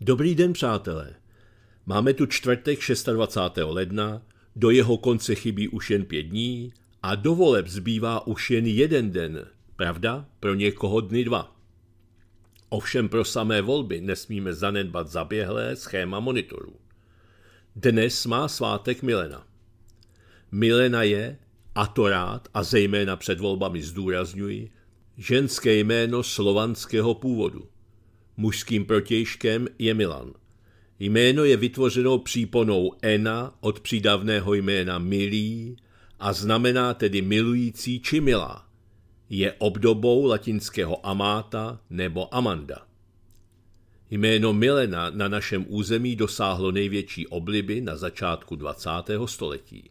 Dobrý den, přátelé. Máme tu čtvrtek 26. ledna, do jeho konce chybí už jen pět dní a do voleb zbývá už jen jeden den, pravda? Pro někoho dny dva. Ovšem pro samé volby nesmíme zanedbat zaběhlé schéma monitorů. Dnes má svátek Milena. Milena je, a to rád, a zejména před volbami zdůrazňuji, ženské jméno slovanského původu – mužským protějškem je Milan. Jméno je vytvořeno příponou ena od přídavného jména Milí a znamená tedy milující či milá. Je obdobou latinského Amáta nebo amanda. Jméno Milena na našem území dosáhlo největší obliby na začátku 20. století.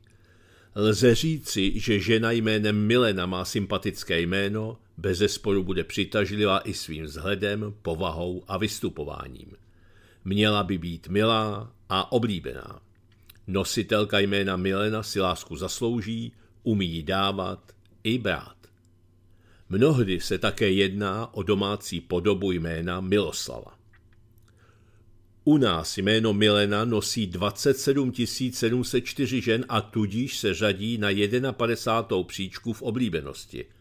Lze říci, že žena jménem Milena má sympatické jméno, bez zesporu bude přitažlivá i svým vzhledem, povahou a vystupováním. Měla by být milá a oblíbená. Nositelka jména Milena si lásku zaslouží, umí ji dávat i brát. Mnohdy se také jedná o domácí podobu jména Miloslava. U nás jméno Milena nosí 27 704 žen a tudíž se řadí na 51. příčku v oblíbenosti –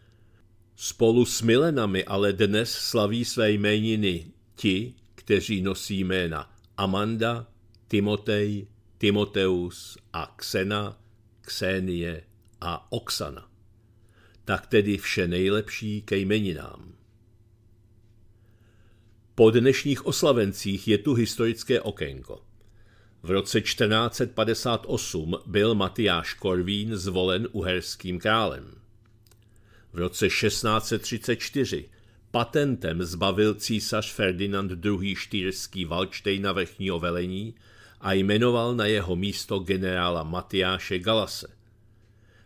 Spolu s milenami ale dnes slaví své jméniny ti, kteří nosí jména Amanda, Timotej, Timoteus a Xena, Xénie a Oksana. Tak tedy vše nejlepší ke jmeninám. Po dnešních oslavencích je tu historické okénko. V roce 1458 byl Matyáš Korvín zvolen uherským králem. V roce 1634 patentem zbavil císař Ferdinand II. štýrský Valčtejna vrchního velení a jmenoval na jeho místo generála Matyáše Galase.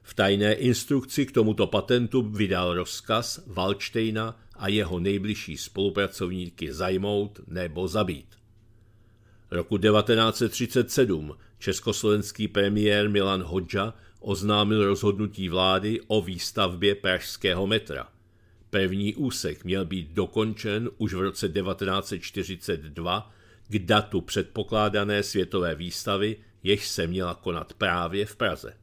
V tajné instrukci k tomuto patentu vydal rozkaz Valčtejna a jeho nejbližší spolupracovníky zajmout nebo zabít. Roku 1937 československý premiér Milan Hodža oznámil rozhodnutí vlády o výstavbě pražského metra. První úsek měl být dokončen už v roce 1942 k datu předpokládané světové výstavy, jež se měla konat právě v Praze.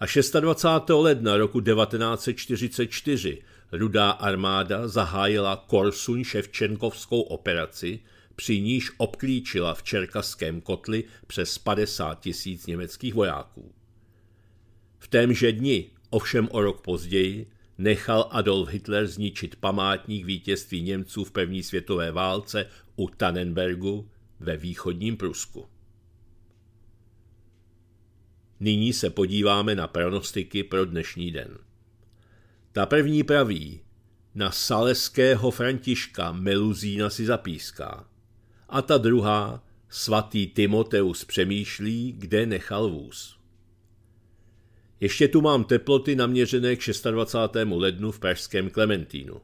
A 26. ledna roku 1944 Rudá armáda zahájila Korsun Ševčenkovskou operaci, při níž obklíčila v Čerkaském kotli přes 50 tisíc německých vojáků. V témže dni, ovšem o rok později, nechal Adolf Hitler zničit památník vítězství Němců v první světové válce u Tannenbergu ve východním Prusku. Nyní se podíváme na pronostiky pro dnešní den. Ta první praví, na saleského Františka Meluzína si zapíská. A ta druhá, svatý Timoteus přemýšlí, kde nechal vůz. Ještě tu mám teploty naměřené k 26. lednu v pražském Klementínu.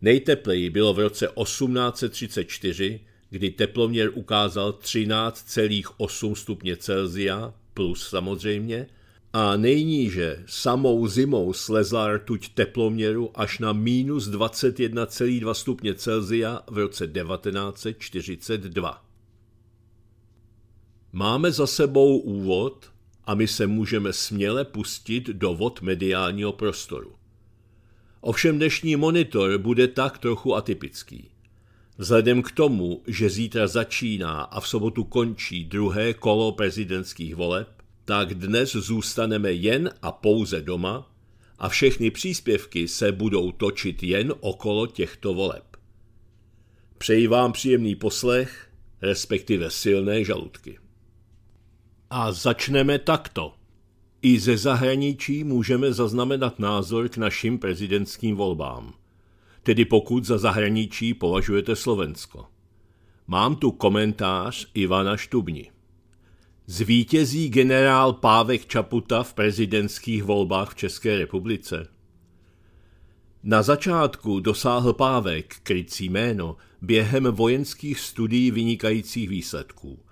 Nejtepleji bylo v roce 1834, kdy teploměr ukázal 13,8 stupně Celzia, plus samozřejmě, a nejníže samou zimou slezla rtuť teploměru až na minus 21,2 stupně Celzia v roce 1942. Máme za sebou úvod, a my se můžeme směle pustit do vod mediálního prostoru. Ovšem dnešní monitor bude tak trochu atypický. Vzhledem k tomu, že zítra začíná a v sobotu končí druhé kolo prezidentských voleb, tak dnes zůstaneme jen a pouze doma a všechny příspěvky se budou točit jen okolo těchto voleb. Přeji vám příjemný poslech, respektive silné žaludky. A začneme takto. I ze zahraničí můžeme zaznamenat názor k našim prezidentským volbám. Tedy pokud za zahraničí považujete Slovensko. Mám tu komentář Ivana Štubni. Zvítězí generál Pávek Čaputa v prezidentských volbách v České republice? Na začátku dosáhl Pávek, krycí jméno, během vojenských studií vynikajících výsledků –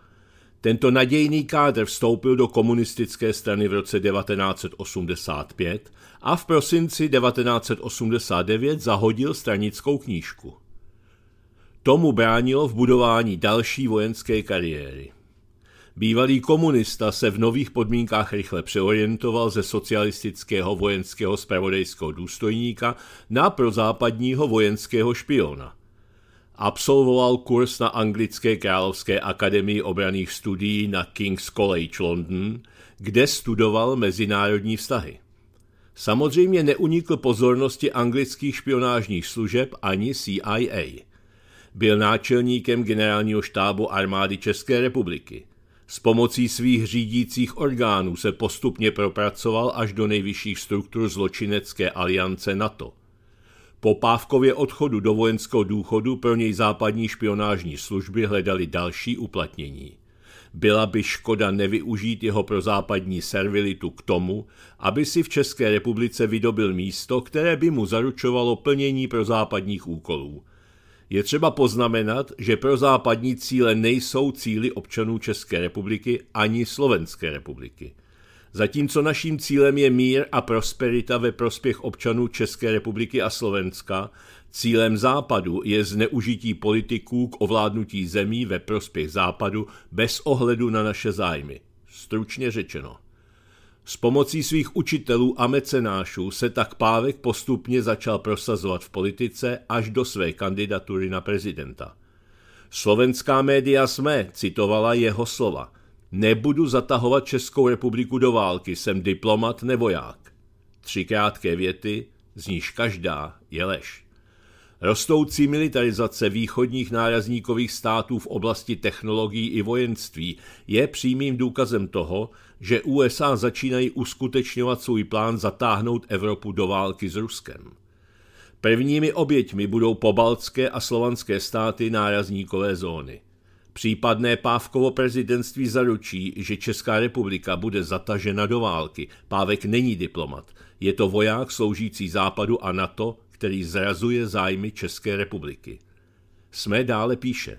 tento nadějný kádr vstoupil do komunistické strany v roce 1985 a v prosinci 1989 zahodil stranickou knížku. Tomu bránilo v budování další vojenské kariéry. Bývalý komunista se v nových podmínkách rychle přeorientoval ze socialistického vojenského spravodajského důstojníka na prozápadního vojenského špiona. Absolvoval kurz na Anglické královské akademii obraných studií na King's College London, kde studoval mezinárodní vztahy. Samozřejmě neunikl pozornosti anglických špionážních služeb ani CIA. Byl náčelníkem generálního štábu armády České republiky. S pomocí svých řídících orgánů se postupně propracoval až do nejvyšších struktur zločinecké aliance NATO – po Pávkově odchodu do vojenského důchodu pro něj západní špionážní služby hledali další uplatnění. Byla by škoda nevyužít jeho pro západní servilitu k tomu, aby si v České republice vydobil místo, které by mu zaručovalo plnění pro západních úkolů. Je třeba poznamenat, že pro západní cíle nejsou cíly občanů České republiky ani Slovenské republiky – Zatímco naším cílem je mír a prosperita ve prospěch občanů České republiky a Slovenska, cílem Západu je zneužití politiků k ovládnutí zemí ve prospěch Západu bez ohledu na naše zájmy. Stručně řečeno. S pomocí svých učitelů a mecenášů se tak Pávek postupně začal prosazovat v politice až do své kandidatury na prezidenta. Slovenská média SME citovala jeho slova – Nebudu zatahovat Českou republiku do války, jsem diplomat nevoják. Tři krátké věty, z níž každá je lež. Rostoucí militarizace východních nárazníkových států v oblasti technologií i vojenství je přímým důkazem toho, že USA začínají uskutečňovat svůj plán zatáhnout Evropu do války s Ruskem. Prvními oběťmi budou pobaltské a slovanské státy nárazníkové zóny. Případné Pávkovo prezidentství zaručí, že Česká republika bude zatažena do války. Pávek není diplomat. Je to voják sloužící Západu a NATO, který zrazuje zájmy České republiky. Jsme dále píše.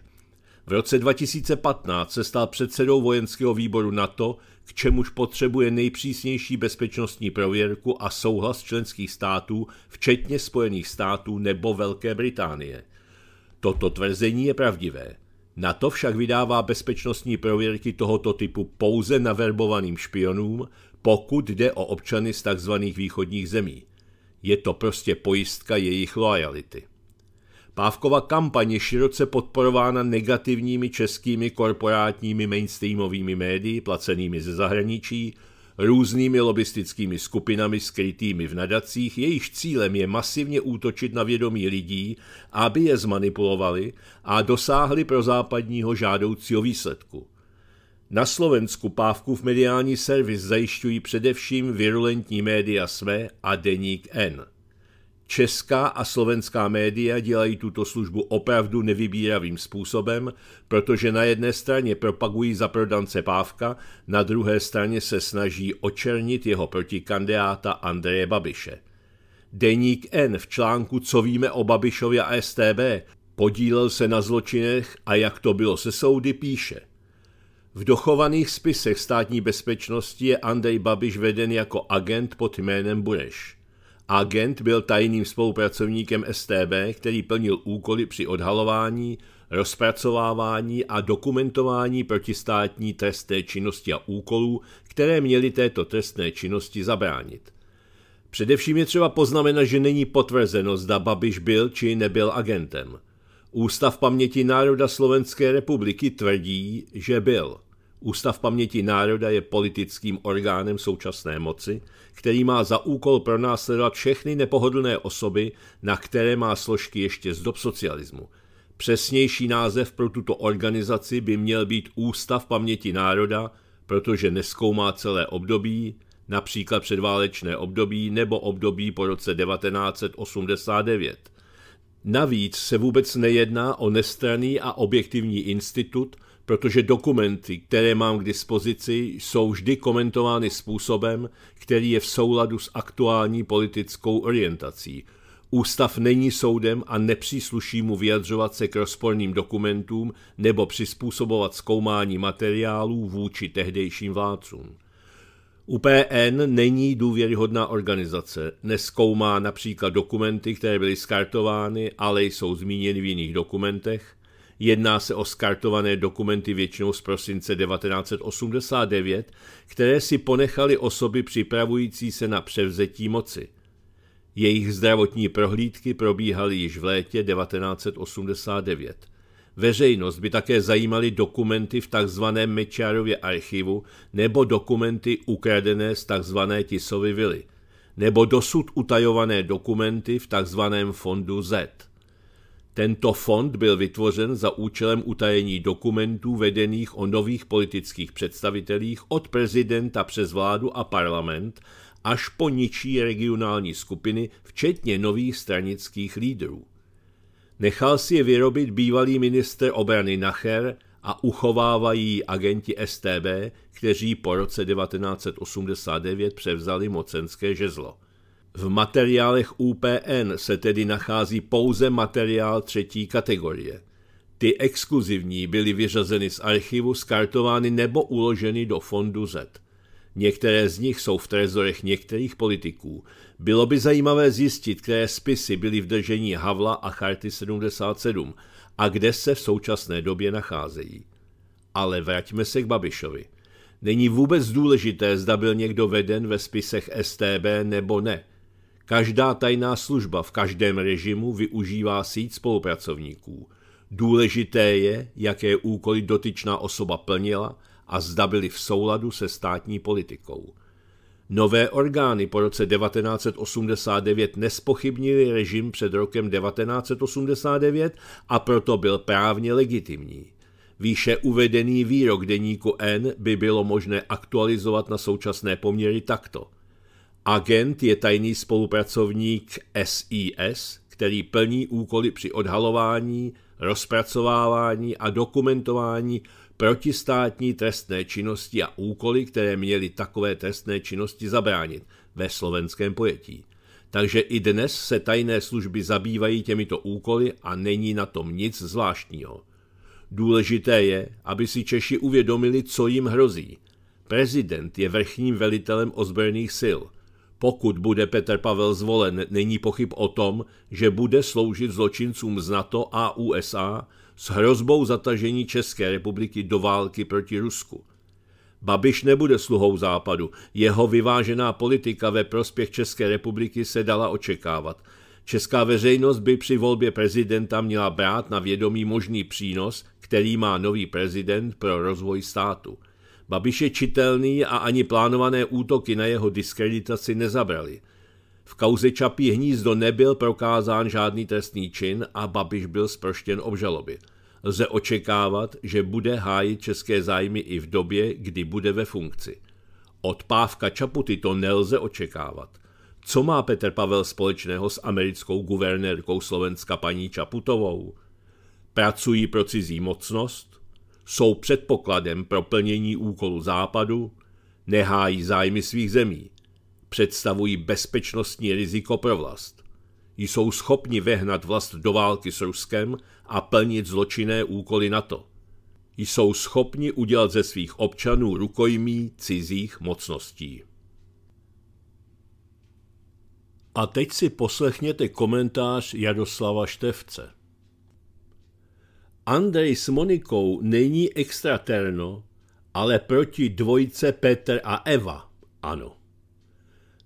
V roce 2015 se stal předsedou vojenského výboru NATO, k čemuž potřebuje nejpřísnější bezpečnostní prověrku a souhlas členských států, včetně Spojených států nebo Velké Británie. Toto tvrzení je pravdivé. Na to však vydává bezpečnostní prověrky tohoto typu pouze naverbovaným špionům, pokud jde o občany z tzv. východních zemí. Je to prostě pojistka jejich loajality. Pávková kampaň je široce podporována negativními českými korporátními mainstreamovými médii placenými ze zahraničí, různými lobistickými skupinami skrytými v nadacích, jejichž cílem je masivně útočit na vědomí lidí, aby je zmanipulovali a dosáhli pro západního žádoucího výsledku. Na Slovensku pávku v mediální servis zajišťují především virulentní média SME a deník N. Česká a slovenská média dělají tuto službu opravdu nevybíravým způsobem, protože na jedné straně propagují prodance Pávka, na druhé straně se snaží očernit jeho protikandidáta Andreje Babiše. Deník N v článku Co víme o Babišově a STB podílel se na zločinech a jak to bylo se soudy píše. V dochovaných spisech státní bezpečnosti je Andrej Babiš veden jako agent pod jménem Bureš. Agent byl tajným spolupracovníkem STB, který plnil úkoly při odhalování, rozpracovávání a dokumentování protistátní trestné činnosti a úkolů, které měly této trestné činnosti zabránit. Především je třeba poznamenat, že není potvrzeno, zda Babiš byl či nebyl agentem. Ústav paměti národa Slovenské republiky tvrdí, že byl – Ústav paměti národa je politickým orgánem současné moci, který má za úkol pronásledovat všechny nepohodlné osoby, na které má složky ještě z dob socialismu. Přesnější název pro tuto organizaci by měl být Ústav paměti národa, protože neskoumá celé období, například předválečné období nebo období po roce 1989. Navíc se vůbec nejedná o nestranný a objektivní institut, protože dokumenty, které mám k dispozici, jsou vždy komentovány způsobem, který je v souladu s aktuální politickou orientací. Ústav není soudem a nepřísluší mu vyjadřovat se k rozporným dokumentům nebo přizpůsobovat zkoumání materiálů vůči tehdejším vládcům. UPN není důvěryhodná organizace, neskoumá například dokumenty, které byly skartovány, ale jsou zmíněny v jiných dokumentech, Jedná se o skartované dokumenty většinou z prosince 1989, které si ponechali osoby připravující se na převzetí moci. Jejich zdravotní prohlídky probíhaly již v létě 1989. Veřejnost by také zajímaly dokumenty v tzv. Mečiarově archivu nebo dokumenty ukradené z tzv. Tisovy vily, nebo dosud utajované dokumenty v tzv. fondu Z. Tento fond byl vytvořen za účelem utajení dokumentů vedených o nových politických představitelích od prezidenta přes vládu a parlament až po ničí regionální skupiny, včetně nových stranických lídrů. Nechal si je vyrobit bývalý minister obrany Nacher a uchovávají agenti STB, kteří po roce 1989 převzali mocenské žezlo – v materiálech UPN se tedy nachází pouze materiál třetí kategorie. Ty exkluzivní byly vyřazeny z archivu, skartovány nebo uloženy do fondu Z. Některé z nich jsou v trezorech některých politiků. Bylo by zajímavé zjistit, které spisy byly v držení Havla a Charty 77 a kde se v současné době nacházejí. Ale vraťme se k Babišovi. Není vůbec důležité, zda byl někdo veden ve spisech STB nebo ne – Každá tajná služba v každém režimu využívá síť spolupracovníků. Důležité je, jaké úkoly dotyčná osoba plnila a zda byly v souladu se státní politikou. Nové orgány po roce 1989 nespochybnili režim před rokem 1989 a proto byl právně legitimní. Výše uvedený výrok deníku N by bylo možné aktualizovat na současné poměry takto – Agent je tajný spolupracovník SIS, který plní úkoly při odhalování, rozpracovávání a dokumentování protistátní trestné činnosti a úkoly, které měly takové trestné činnosti zabránit ve slovenském pojetí. Takže i dnes se tajné služby zabývají těmito úkoly a není na tom nic zvláštního. Důležité je, aby si Češi uvědomili, co jim hrozí. Prezident je vrchním velitelem ozbrojených sil – pokud bude Petr Pavel zvolen, není pochyb o tom, že bude sloužit zločincům z NATO a USA s hrozbou zatažení České republiky do války proti Rusku. Babiš nebude sluhou západu, jeho vyvážená politika ve prospěch České republiky se dala očekávat. Česká veřejnost by při volbě prezidenta měla brát na vědomí možný přínos, který má nový prezident pro rozvoj státu. Babiš je čitelný a ani plánované útoky na jeho diskreditaci nezabrali. V kauze Čapí hnízdo nebyl prokázán žádný trestný čin a Babiš byl sproštěn obžaloby. Lze očekávat, že bude hájit české zájmy i v době, kdy bude ve funkci. Od Pávka Čaputy to nelze očekávat. Co má Petr Pavel společného s americkou guvernérkou Slovenska paní Čaputovou? Pracují pro cizí mocnost? jsou předpokladem pro plnění úkolu Západu, nehájí zájmy svých zemí, představují bezpečnostní riziko pro vlast. Jsou schopni vehnat vlast do války s Ruskem a plnit zločinné úkoly NATO. Jsou schopni udělat ze svých občanů rukojmí cizích mocností. A teď si poslechněte komentář Jadoslava Števce. Andrej s Monikou není extraterno, ale proti dvojce Petr a Eva, ano.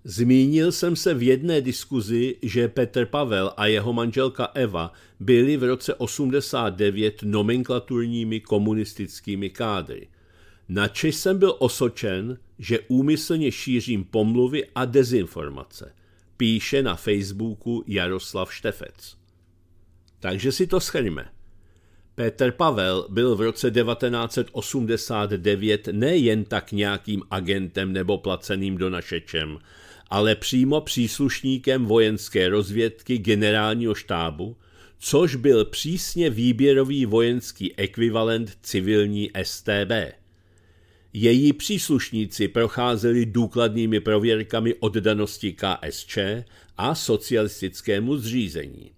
Zmínil jsem se v jedné diskuzi, že Petr Pavel a jeho manželka Eva byli v roce 89 nomenklaturními komunistickými kádry. Načež jsem byl osočen, že úmyslně šířím pomluvy a dezinformace. Píše na Facebooku Jaroslav Štefec. Takže si to schrňme. Petr Pavel byl v roce 1989 nejen tak nějakým agentem nebo placeným donašečem, ale přímo příslušníkem vojenské rozvědky generálního štábu, což byl přísně výběrový vojenský ekvivalent civilní STB. Její příslušníci procházeli důkladnými prověrkami oddanosti KSČ a socialistickému zřízení.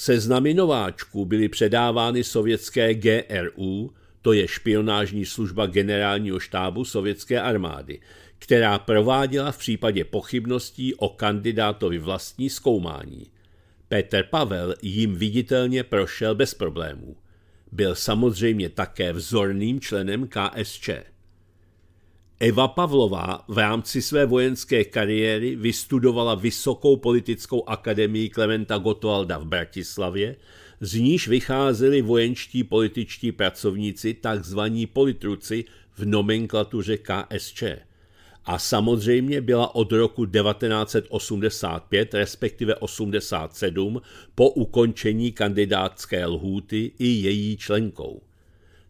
Seznamy nováčků byly předávány sovětské GRU, to je špionážní služba generálního štábu sovětské armády, která prováděla v případě pochybností o kandidátovi vlastní zkoumání. Petr Pavel jim viditelně prošel bez problémů. Byl samozřejmě také vzorným členem KSČ. Eva Pavlová v rámci své vojenské kariéry vystudovala Vysokou politickou akademii Klementa Gotwalda v Bratislavě, z níž vycházeli vojenští političtí pracovníci, takzvaní politruci v nomenklatuře KSČ. A samozřejmě byla od roku 1985, respektive 87, po ukončení kandidátské lhůty i její členkou.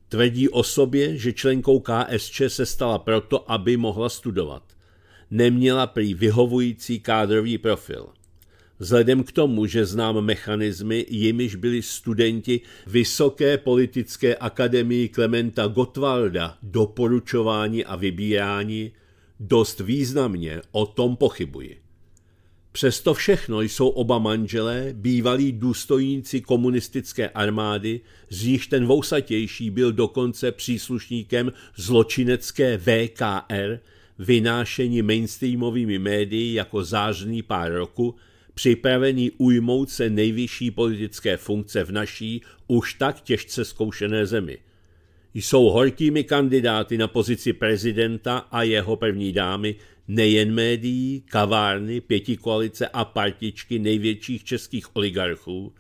Tvrdí o sobě, že členkou KSČ se stala proto, aby mohla studovat. Neměla prý vyhovující kádrový profil. Vzhledem k tomu, že znám mechanismy, jimiž byli studenti Vysoké politické akademii Klementa Gottwalda doporučování a vybírání, dost významně o tom pochybuji. Přesto všechno jsou oba manželé bývalí důstojníci komunistické armády, z nich ten vousatější byl dokonce příslušníkem zločinecké VKR, vynášení mainstreamovými médii jako zářný pár roku, připravení ujmout se nejvyšší politické funkce v naší už tak těžce zkoušené zemi. Jsou horkými kandidáty na pozici prezidenta a jeho první dámy nejen médií, kavárny, pětikoalice a partičky největších českých oligarchů,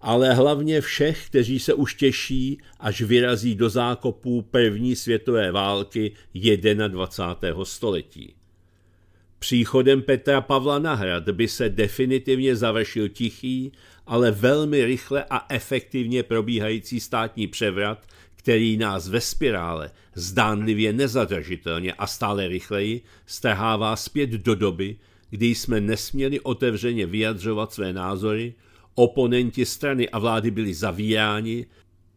ale hlavně všech, kteří se už těší, až vyrazí do zákopů první světové války 21. století. Příchodem Petra Pavla na hrad by se definitivně završil tichý, ale velmi rychle a efektivně probíhající státní převrat, který nás ve spirále zdánlivě nezadržitelně a stále rychleji strhává zpět do doby, kdy jsme nesměli otevřeně vyjadřovat své názory, oponenti strany a vlády byli zavíráni,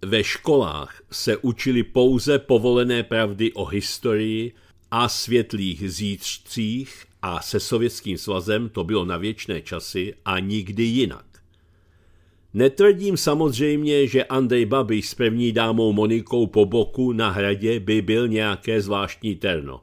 ve školách se učili pouze povolené pravdy o historii a světlých zítřcích a se sovětským svazem to bylo na věčné časy a nikdy jinak. Netvrdím samozřejmě, že Andrej Babiš s první dámou Monikou po boku na hradě by byl nějaké zvláštní terno.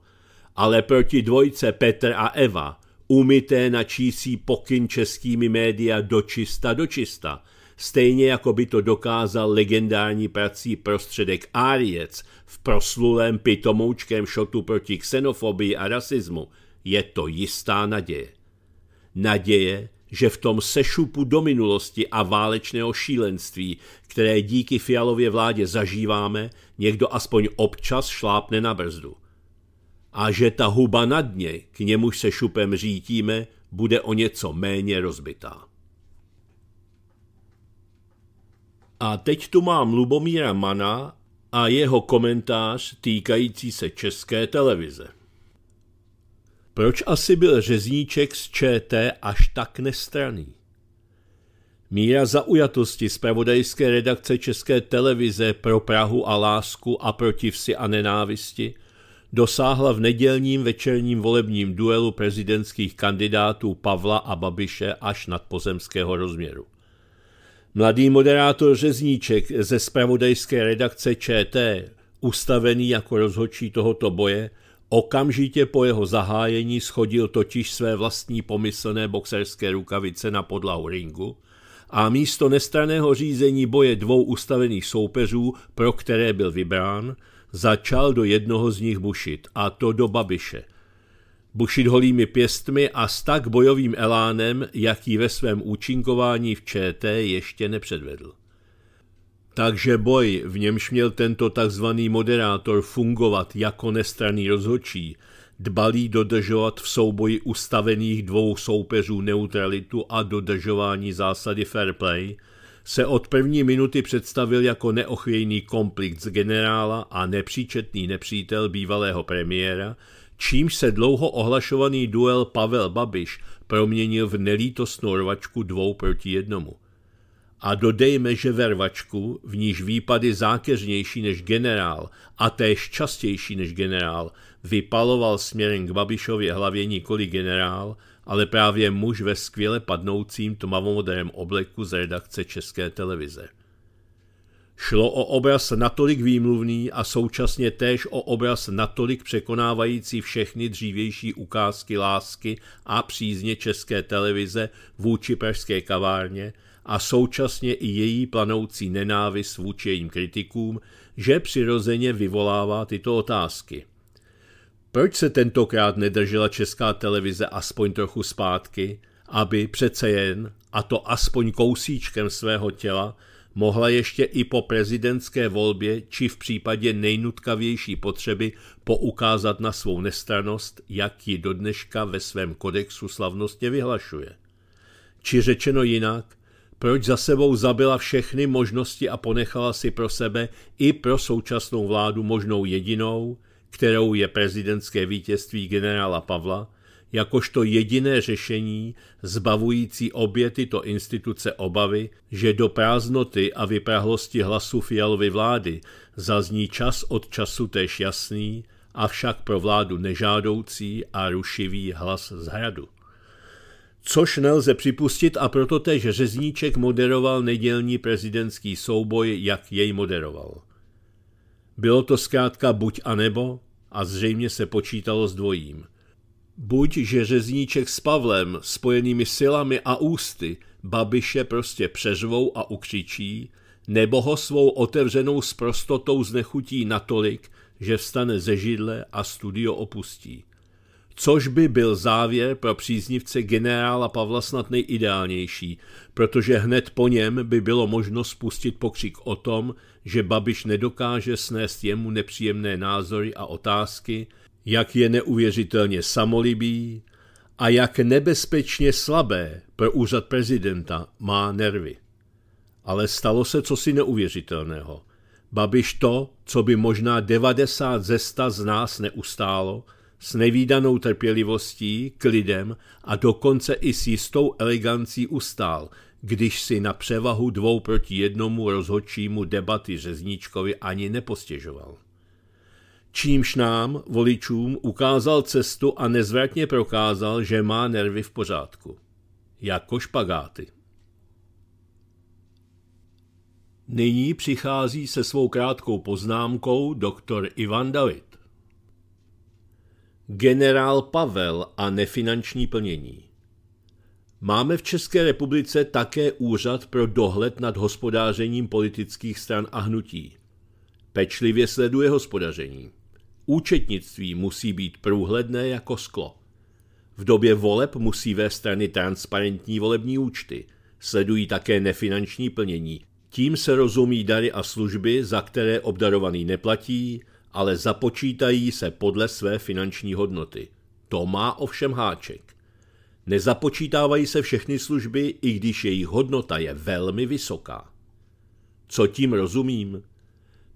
Ale proti dvojce Petr a Eva, umyté na čísí pokyn českými média dočista dočista, stejně jako by to dokázal legendární prací prostředek Áriec v proslulém pitomoučkém šotu proti xenofobii a rasismu, je to jistá naděje. Naděje, že v tom sešupu do minulosti a válečného šílenství, které díky Fialově vládě zažíváme, někdo aspoň občas šlápne na brzdu. A že ta huba na dně, k němuž se šupem řítíme, bude o něco méně rozbitá. A teď tu mám Lubomíra Mana a jeho komentář týkající se české televize. Proč asi byl řezníček z ČT až tak nestraný? Míra zaujatosti z pravodajské redakce České televize pro Prahu a lásku a proti vsi a nenávisti dosáhla v nedělním večerním volebním duelu prezidentských kandidátů Pavla a Babiše až nad pozemského rozměru. Mladý moderátor Řezníček ze spravodajské redakce ČT, ustavený jako rozhodčí tohoto boje, Okamžitě po jeho zahájení schodil totiž své vlastní pomyslné boxerské rukavice na podlahu ringu a místo nestraného řízení boje dvou ustavených soupeřů, pro které byl vybrán, začal do jednoho z nich bušit, a to do Babiše. Bušit holými pěstmi a s tak bojovým elánem, jaký ve svém účinkování v ČT ještě nepředvedl. Takže boj, v němž měl tento tzv. moderátor fungovat jako nestraný rozhodčí, dbalý dodržovat v souboji ustavených dvou soupeřů neutralitu a dodržování zásady fair play, se od první minuty představil jako neochvějný komplikt z generála a nepříčetný nepřítel bývalého premiéra, čímž se dlouho ohlašovaný duel Pavel Babiš proměnil v nelítostnou rvačku dvou proti jednomu a dodejme, že vervačku, v níž výpady zákeřnější než generál a též častější než generál, vypaloval směrem k Babišově hlavě nikoli generál, ale právě muž ve skvěle padnoucím tmavomodrém obleku z redakce České televize. Šlo o obraz natolik výmluvný a současně též o obraz natolik překonávající všechny dřívější ukázky lásky a přízně České televize vůči pražské kavárně, a současně i její planoucí nenávist vůči jejím kritikům, že přirozeně vyvolává tyto otázky. Proč se tentokrát nedržela česká televize aspoň trochu zpátky, aby přece jen, a to aspoň kousíčkem svého těla, mohla ještě i po prezidentské volbě či v případě nejnutkavější potřeby poukázat na svou nestranost, jak ji dodneška ve svém kodexu slavnostně vyhlašuje. Či řečeno jinak, proč za sebou zabila všechny možnosti a ponechala si pro sebe i pro současnou vládu možnou jedinou, kterou je prezidentské vítězství generála Pavla, jakožto jediné řešení zbavující obě tyto instituce obavy, že do prázdnoty a vyprahlosti hlasu Fialovy vlády zazní čas od času též jasný, avšak pro vládu nežádoucí a rušivý hlas z hradu což nelze připustit a proto tež Řezníček moderoval nedělní prezidentský souboj, jak jej moderoval. Bylo to zkrátka buď a nebo a zřejmě se počítalo s dvojím. Buď, že Řezníček s Pavlem, spojenými silami a ústy, Babiše prostě přežvou a ukřičí, nebo ho svou otevřenou sprostotou znechutí natolik, že vstane ze židle a studio opustí což by byl závěr pro příznivce generála Pavla snad nejideálnější, protože hned po něm by bylo možno spustit pokřik o tom, že Babiš nedokáže snést jemu nepříjemné názory a otázky, jak je neuvěřitelně samolibý a jak nebezpečně slabé pro úřad prezidenta má nervy. Ale stalo se cosi neuvěřitelného. Babiš to, co by možná 90 ze 100 z nás neustálo, s nevýdanou trpělivostí, klidem a dokonce i s jistou elegancí ustál, když si na převahu dvou proti jednomu rozhodčímu debaty Řezničkovi ani nepostěžoval. Čímž nám, voličům, ukázal cestu a nezvratně prokázal, že má nervy v pořádku. Jako špagáty. Nyní přichází se svou krátkou poznámkou doktor Ivan David. Generál Pavel a nefinanční plnění. Máme v České republice také úřad pro dohled nad hospodářením politických stran a hnutí. Pečlivě sleduje hospodaření. Účetnictví musí být průhledné jako sklo. V době voleb musí vé strany transparentní volební účty. Sledují také nefinanční plnění. Tím se rozumí dary a služby, za které obdarovaný neplatí, ale započítají se podle své finanční hodnoty. To má ovšem háček. Nezapočítávají se všechny služby, i když jejich hodnota je velmi vysoká. Co tím rozumím?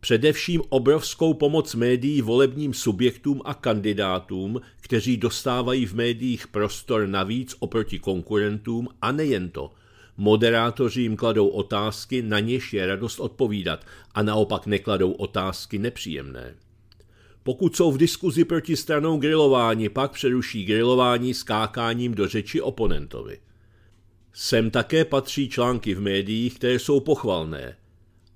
Především obrovskou pomoc médií volebním subjektům a kandidátům, kteří dostávají v médiích prostor navíc oproti konkurentům a nejen to. Moderátoři jim kladou otázky, na něž je radost odpovídat a naopak nekladou otázky nepříjemné. Pokud jsou v diskuzi proti stranou grilování, pak přeruší grilování skákáním do řeči oponentovi. Sem také patří články v médiích, které jsou pochvalné.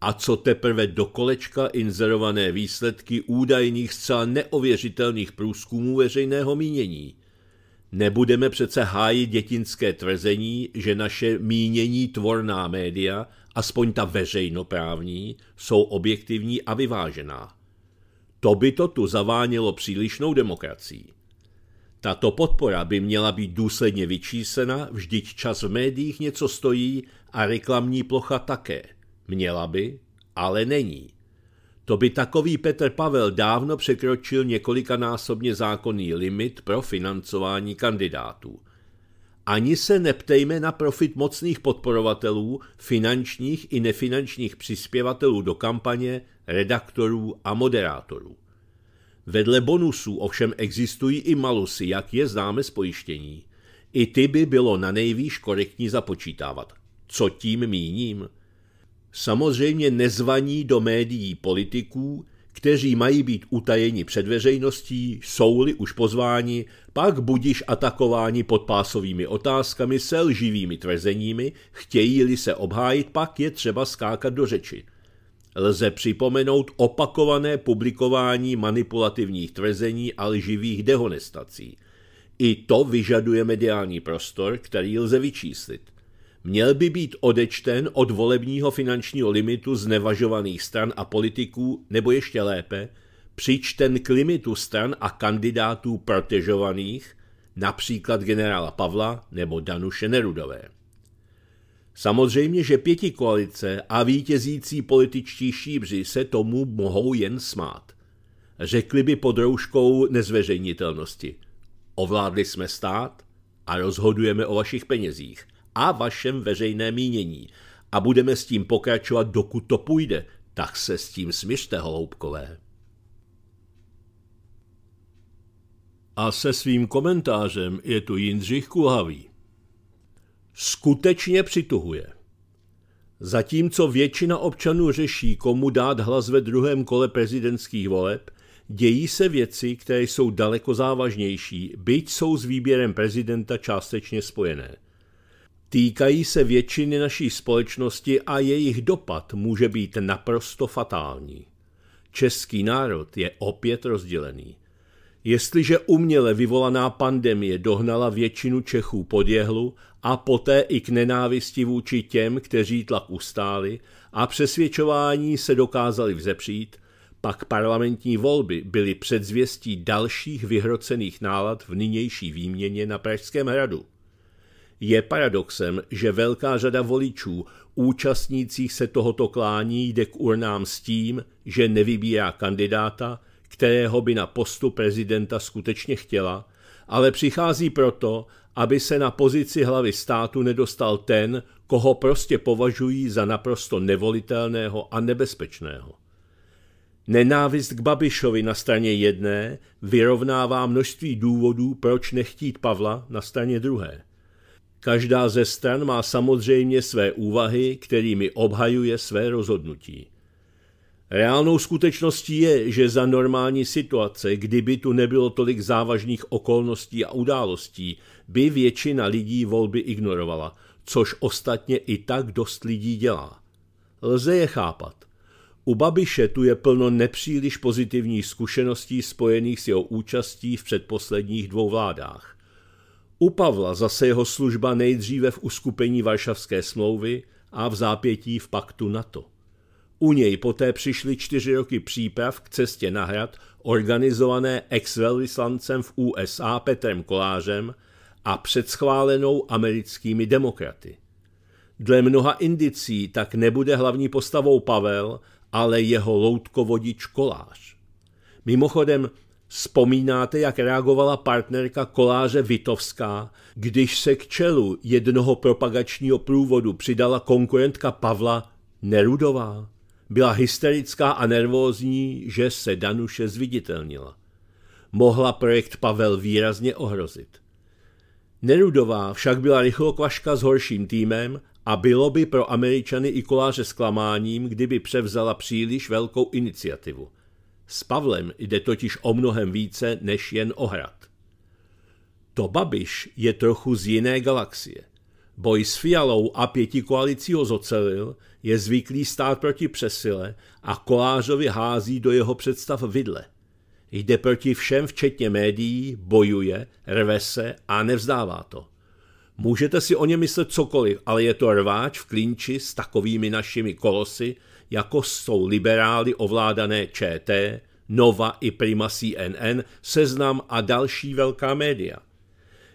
A co teprve do kolečka inzerované výsledky údajných zcela neověřitelných průzkumů veřejného mínění. Nebudeme přece hájit dětinské tvrzení, že naše mínění tvorná média, aspoň ta veřejnoprávní, jsou objektivní a vyvážená. To by to tu zavánělo přílišnou demokracií. Tato podpora by měla být důsledně vyčísena, vždyť čas v médiích něco stojí a reklamní plocha také. Měla by, ale není. To by takový Petr Pavel dávno překročil několikanásobně zákonný limit pro financování kandidátů – ani se neptejme na profit mocných podporovatelů, finančních i nefinančních přispěvatelů do kampaně, redaktorů a moderátorů. Vedle bonusů ovšem existují i malusy, jak je známe z pojištění. I ty by bylo na nejvýš korektní započítávat. Co tím míním? Samozřejmě nezvaní do médií politiků, kteří mají být utajeni před veřejností, jsou-li už pozváni, pak budiš atakováni podpásovými otázkami se lživými tvrzeními, chtějí-li se obhájit, pak je třeba skákat do řeči. Lze připomenout opakované publikování manipulativních tvrzení a lživých dehonestací. I to vyžaduje mediální prostor, který lze vyčíslit měl by být odečten od volebního finančního limitu znevažovaných stran a politiků, nebo ještě lépe, přičten k limitu stran a kandidátů protežovaných, například generála Pavla nebo Danuše Nerudové. Samozřejmě, že pěti koalice a vítězící političtí šíbři se tomu mohou jen smát. Řekli by pod rouškou nezveřejnitelnosti. Ovládli jsme stát a rozhodujeme o vašich penězích a vašem veřejném mínění. A budeme s tím pokračovat, dokud to půjde. Tak se s tím smiřte, holoubkové. A se svým komentářem je tu Jindřich Kulhavý. Skutečně přituhuje. Zatímco většina občanů řeší, komu dát hlas ve druhém kole prezidentských voleb, dějí se věci, které jsou daleko závažnější, byť jsou s výběrem prezidenta částečně spojené – Týkají se většiny naší společnosti a jejich dopad může být naprosto fatální. Český národ je opět rozdělený. Jestliže uměle vyvolaná pandemie dohnala většinu Čechů pod jehlu a poté i k nenávisti vůči těm, kteří tlak ustáli a přesvědčování se dokázali vzepřít, pak parlamentní volby byly předzvěstí dalších vyhrocených nálad v nynější výměně na Pražském hradu. Je paradoxem, že velká řada voličů účastnících se tohoto klání jde k urnám s tím, že nevybírá kandidáta, kterého by na postu prezidenta skutečně chtěla, ale přichází proto, aby se na pozici hlavy státu nedostal ten, koho prostě považují za naprosto nevolitelného a nebezpečného. Nenávist k Babišovi na straně jedné vyrovnává množství důvodů, proč nechtít Pavla na straně druhé. Každá ze stran má samozřejmě své úvahy, kterými obhajuje své rozhodnutí. Reálnou skutečností je, že za normální situace, kdyby tu nebylo tolik závažných okolností a událostí, by většina lidí volby ignorovala, což ostatně i tak dost lidí dělá. Lze je chápat. U Babiše tu je plno nepříliš pozitivních zkušeností spojených s jeho účastí v předposledních dvou vládách. U Pavla zase jeho služba nejdříve v uskupení Varšavské smlouvy a v zápětí v paktu NATO. U něj poté přišly čtyři roky příprav k cestě na hrad, organizované ex-velvyslancem v USA Petrem Kolářem a předschválenou americkými demokraty. Dle mnoha indicí tak nebude hlavní postavou Pavel, ale jeho loutkovodič Kolář. Mimochodem, Vzpomínáte, jak reagovala partnerka koláře Vitovská, když se k čelu jednoho propagačního průvodu přidala konkurentka Pavla Nerudová? Byla hysterická a nervózní, že se Danuše zviditelnila. Mohla projekt Pavel výrazně ohrozit. Nerudová však byla rychlokvaška s horším týmem a bylo by pro Američany i koláře zklamáním, kdyby převzala příliš velkou iniciativu – s Pavlem jde totiž o mnohem více než jen o hrad. To Babiš je trochu z jiné galaxie. Boj s Fialou a pěti koalicí ho zocelil, je zvyklý stát proti přesile a kolářovi hází do jeho představ vidle. Jde proti všem, včetně médií, bojuje, rve se a nevzdává to. Můžete si o ně myslet cokoliv, ale je to rváč v klinči s takovými našimi kolosy, jako jsou liberály ovládané ČT, Nova i Prima CNN, Seznam a další velká média.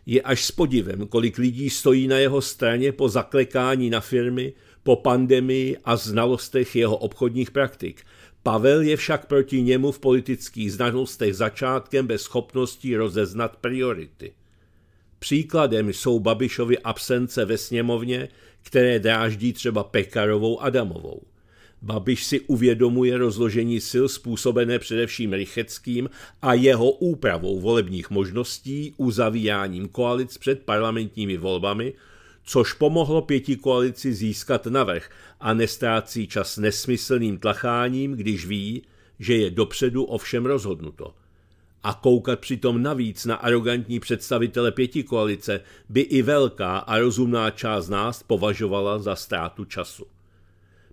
Je až s podivem, kolik lidí stojí na jeho straně po zaklekání na firmy, po pandemii a znalostech jeho obchodních praktik. Pavel je však proti němu v politických znalostech začátkem bez schopností rozeznat priority. Příkladem jsou Babišovi absence ve sněmovně, které dráždí třeba Pekarovou Adamovou – Babiš si uvědomuje rozložení sil způsobené především Rycheckým a jeho úpravou volebních možností uzavíráním koalic před parlamentními volbami, což pomohlo pěti koalici získat navrh a nestrácí čas nesmyslným tlacháním, když ví, že je dopředu ovšem rozhodnuto. A koukat přitom navíc na arrogantní představitele pěti koalice by i velká a rozumná část nás považovala za ztrátu času.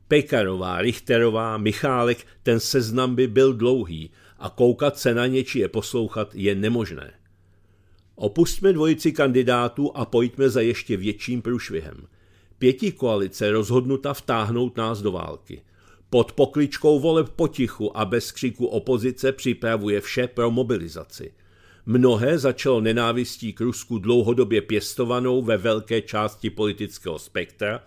Pekarová, Richterová, Michálek, ten seznam by byl dlouhý a koukat se na něči je poslouchat je nemožné. Opustme dvojici kandidátů a pojďme za ještě větším průšvihem. Pěti koalice rozhodnuta vtáhnout nás do války. Pod pokličkou voleb potichu a bez křiku opozice připravuje vše pro mobilizaci. Mnohé začalo nenávistí k Rusku dlouhodobě pěstovanou ve velké části politického spektra,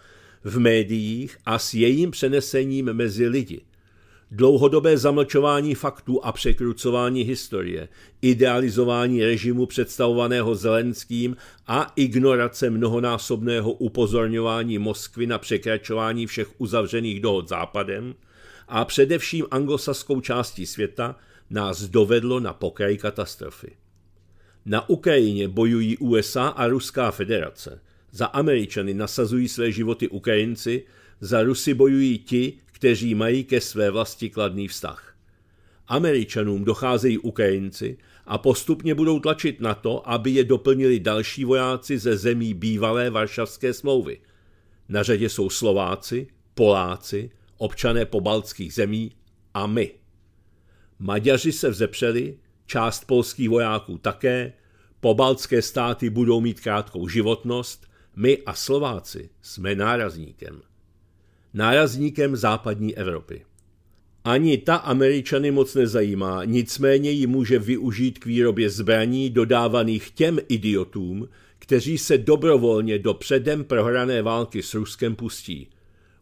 v médiích a s jejím přenesením mezi lidi. Dlouhodobé zamlčování faktů a překrucování historie, idealizování režimu představovaného Zelenským a ignorace mnohonásobného upozorňování Moskvy na překračování všech uzavřených dohod západem a především anglosaskou částí světa nás dovedlo na pokraj katastrofy. Na Ukrajině bojují USA a Ruská federace. Za Američany nasazují své životy Ukrajinci, za Rusy bojují ti, kteří mají ke své vlasti kladný vztah. Američanům docházejí Ukrajinci a postupně budou tlačit na to, aby je doplnili další vojáci ze zemí bývalé Varšavské smlouvy. Na řadě jsou Slováci, Poláci, občané pobaltských zemí a my. Maďaři se vzepřeli, část polských vojáků také, pobaltské státy budou mít krátkou životnost, my a Slováci jsme nárazníkem. Nárazníkem západní Evropy. Ani ta Američany moc nezajímá, nicméně ji může využít k výrobě zbraní dodávaných těm idiotům, kteří se dobrovolně do předem prohrané války s Ruskem pustí.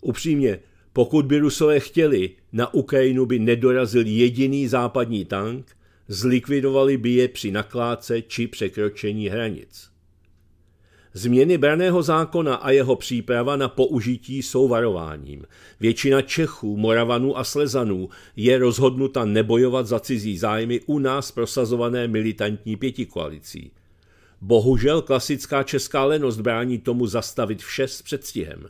Upřímně, pokud by Rusové chtěli, na Ukrajinu by nedorazil jediný západní tank, zlikvidovali by je při nakládce či překročení hranic. Změny braného zákona a jeho příprava na použití jsou varováním. Většina Čechů, Moravanů a Slezanů je rozhodnuta nebojovat za cizí zájmy u nás prosazované militantní pětikoalicí. Bohužel klasická česká lenost brání tomu zastavit vše s předstihem.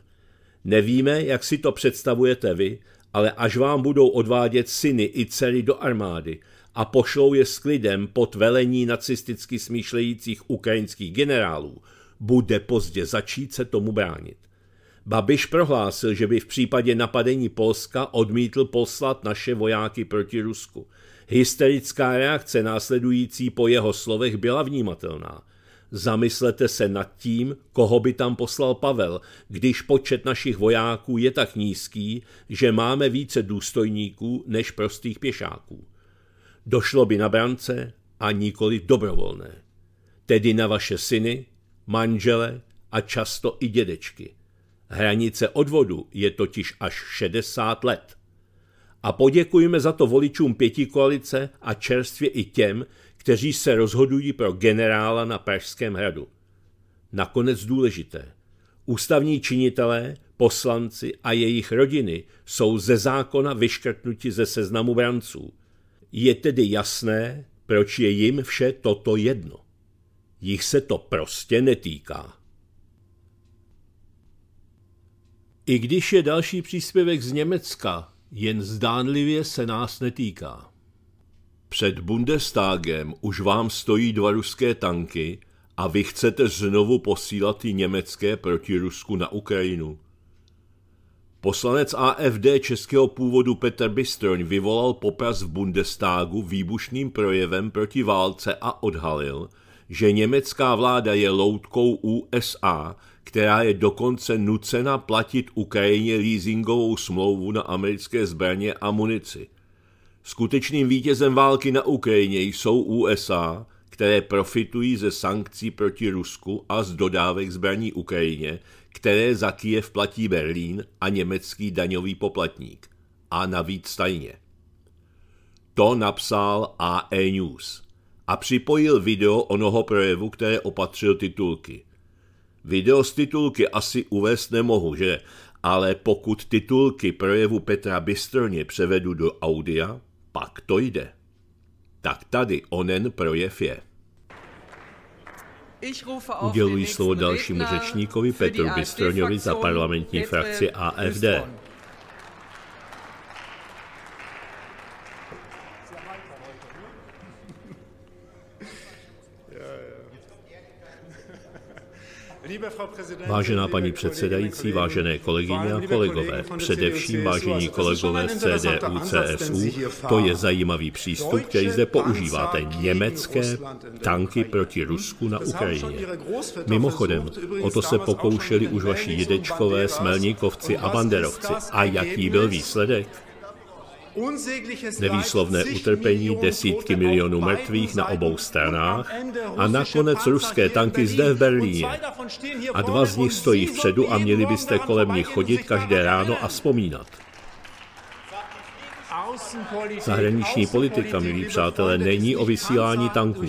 Nevíme, jak si to představujete vy, ale až vám budou odvádět syny i dcery do armády a pošlou je s klidem pod velení nacisticky smýšlejících ukrajinských generálů – bude pozdě začít se tomu bránit. Babiš prohlásil, že by v případě napadení Polska odmítl poslat naše vojáky proti Rusku. Hysterická reakce následující po jeho slovech byla vnímatelná. Zamyslete se nad tím, koho by tam poslal Pavel, když počet našich vojáků je tak nízký, že máme více důstojníků než prostých pěšáků. Došlo by na brance a nikoli dobrovolné. Tedy na vaše syny, manžele a často i dědečky. Hranice odvodu je totiž až 60 let. A poděkujeme za to voličům pěti koalice a čerstvě i těm, kteří se rozhodují pro generála na Pražském hradu. Nakonec důležité. Ústavní činitelé, poslanci a jejich rodiny jsou ze zákona vyškrtnuti ze seznamu branců. Je tedy jasné, proč je jim vše toto jedno. Jich se to prostě netýká. I když je další příspěvek z Německa, jen zdánlivě se nás netýká. Před Bundestagem už vám stojí dva ruské tanky a vy chcete znovu posílat ty německé proti Rusku na Ukrajinu. Poslanec AFD českého původu Petr Bystroň vyvolal popras v Bundestagu výbušným projevem proti válce a odhalil, že německá vláda je loutkou USA, která je dokonce nucena platit Ukrajině leasingovou smlouvu na americké zbraně a munici. Skutečným vítězem války na Ukrajině jsou USA, které profitují ze sankcí proti Rusku a z dodávek zbraní Ukrajině, které za Kiev platí Berlín a německý daňový poplatník. A navíc tajně. To napsal AE News a připojil video onoho projevu, které opatřil titulky. Video z titulky asi uvést nemohu, že? Ale pokud titulky projevu Petra Bystrně převedu do audia, pak to jde. Tak tady onen projev je. Uděluji slovo dalšímu řečníkovi Petru Bystrňovi za parlamentní frakci AFD. Vážená paní předsedající, vážené kolegyně a kolegové, především vážení kolegové z CDU, CSU, to je zajímavý přístup, který zde používáte. Německé tanky proti Rusku na Ukrajině. Mimochodem, o to se pokoušeli už vaši jedečkové, smelníkovci a banderovci. A jaký byl výsledek? nevýslovné utrpení desítky milionů mrtvých na obou stranách a nakonec ruské tanky zde v Berlíně. A dva z nich stojí vpředu a měli byste kolem nich chodit každé ráno a vzpomínat. Zahraniční politika, milí přátelé, není o vysílání tanků,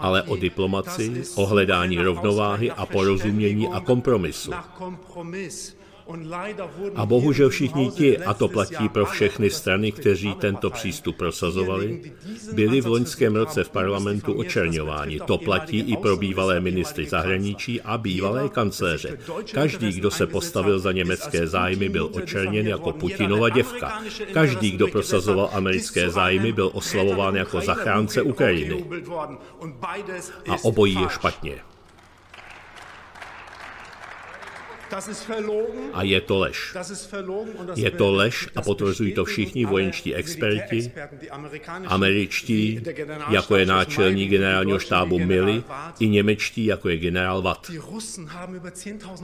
ale o diplomaci, o hledání rovnováhy a porozumění a kompromisu. A bohužel všichni ti, a to platí pro všechny strany, kteří tento přístup prosazovali, byli v loňském roce v parlamentu očerňováni. To platí i pro bývalé ministry zahraničí a bývalé kancléře. Každý, kdo se postavil za německé zájmy, byl očerněn jako Putinova děvka. Každý, kdo prosazoval americké zájmy, byl oslavován jako zachránce Ukrajiny. A obojí je špatně. A je to lež. Je to lež a potvrzují to všichni vojenští experti, američtí, jako je náčelník generálního štábu Mili, i němečtí, jako je generál Watt.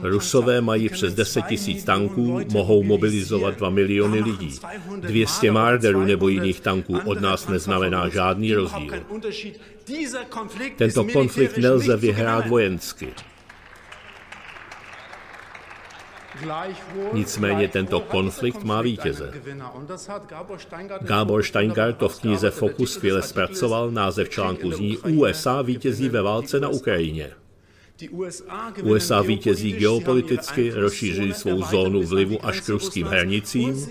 Rusové mají přes 10 tisíc tanků, mohou mobilizovat 2 miliony lidí. 200 Marderů nebo jiných tanků od nás neznamená žádný rozdíl. Tento konflikt nelze vyhrát vojensky. Nicméně tento konflikt má vítěze. Gábor Steingart to v knize Fokus chvíle zpracoval, název článku zní USA vítězí ve válce na Ukrajině. USA vítězí geopoliticky, rozšířili svou zónu vlivu až k ruským hranicím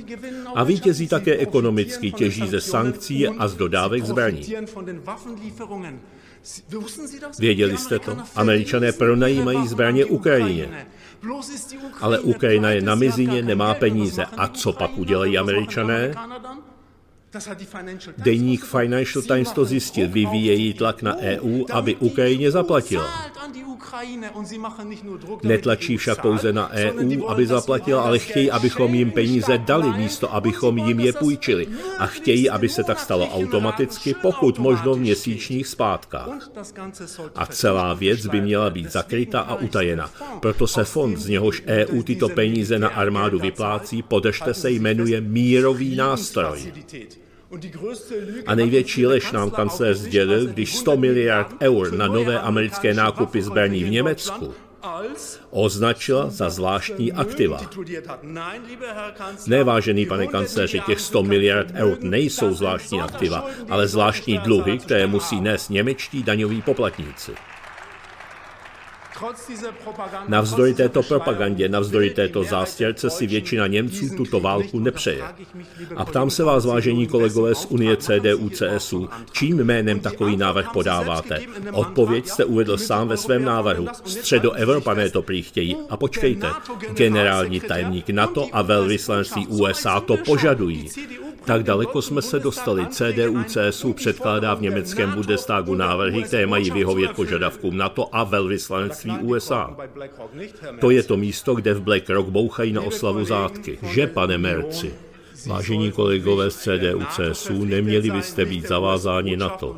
a vítězí také ekonomicky, těží ze sankcí a z dodávek zbraní. Věděli jste to? Američané pronajímají zbraně Ukrajině. Ale Ukrajina je na mizině, nemá peníze. A co pak udělají američané? Deník Financial Times to zjistil, vyvíjejí tlak na EU, e aby Ukrajině zaplatila. Netlačí však pouze na EU, e aby zaplatila, ale chtějí, abychom jim peníze dali místo, abychom jim je půjčili. A chtějí, aby se tak stalo automaticky, pokud možno v měsíčních zpátkách. A celá věc by měla být zakryta a utajena. Proto se fond, z něhož EU e tyto peníze na armádu vyplácí, podešte se jmenuje mírový nástroj. A největší lež nám kancléř sdělil, když 100 miliard eur na nové americké nákupy zbraní v Německu označila za zvláštní aktiva. Nevážený pane kancléře, těch 100 miliard eur nejsou zvláštní aktiva, ale zvláštní dluhy, které musí nést němečtí daňoví poplatníci. Navzdory této propagandě, navzdory této zástěrce si většina Němců tuto válku nepřeje. A ptám se vás, vážení kolegové z Unie CDU CSU, čím jménem takový návrh podáváte? Odpověď jste uvedl sám ve svém návrhu. Středoevropané to prý chtějí. A počkejte, generální tajemník NATO a velvyslanství USA to požadují. Tak daleko jsme se dostali. CDU CSU předkládá v německém Bundestagu návrhy, které mají vyhovět požadavkům NATO a velvyslanectví USA. To je to místo, kde v Black Rock bouchají na oslavu zátky. Že, pane Merci? Vážení kolegové z CDU CSU, neměli byste být zavázáni na to,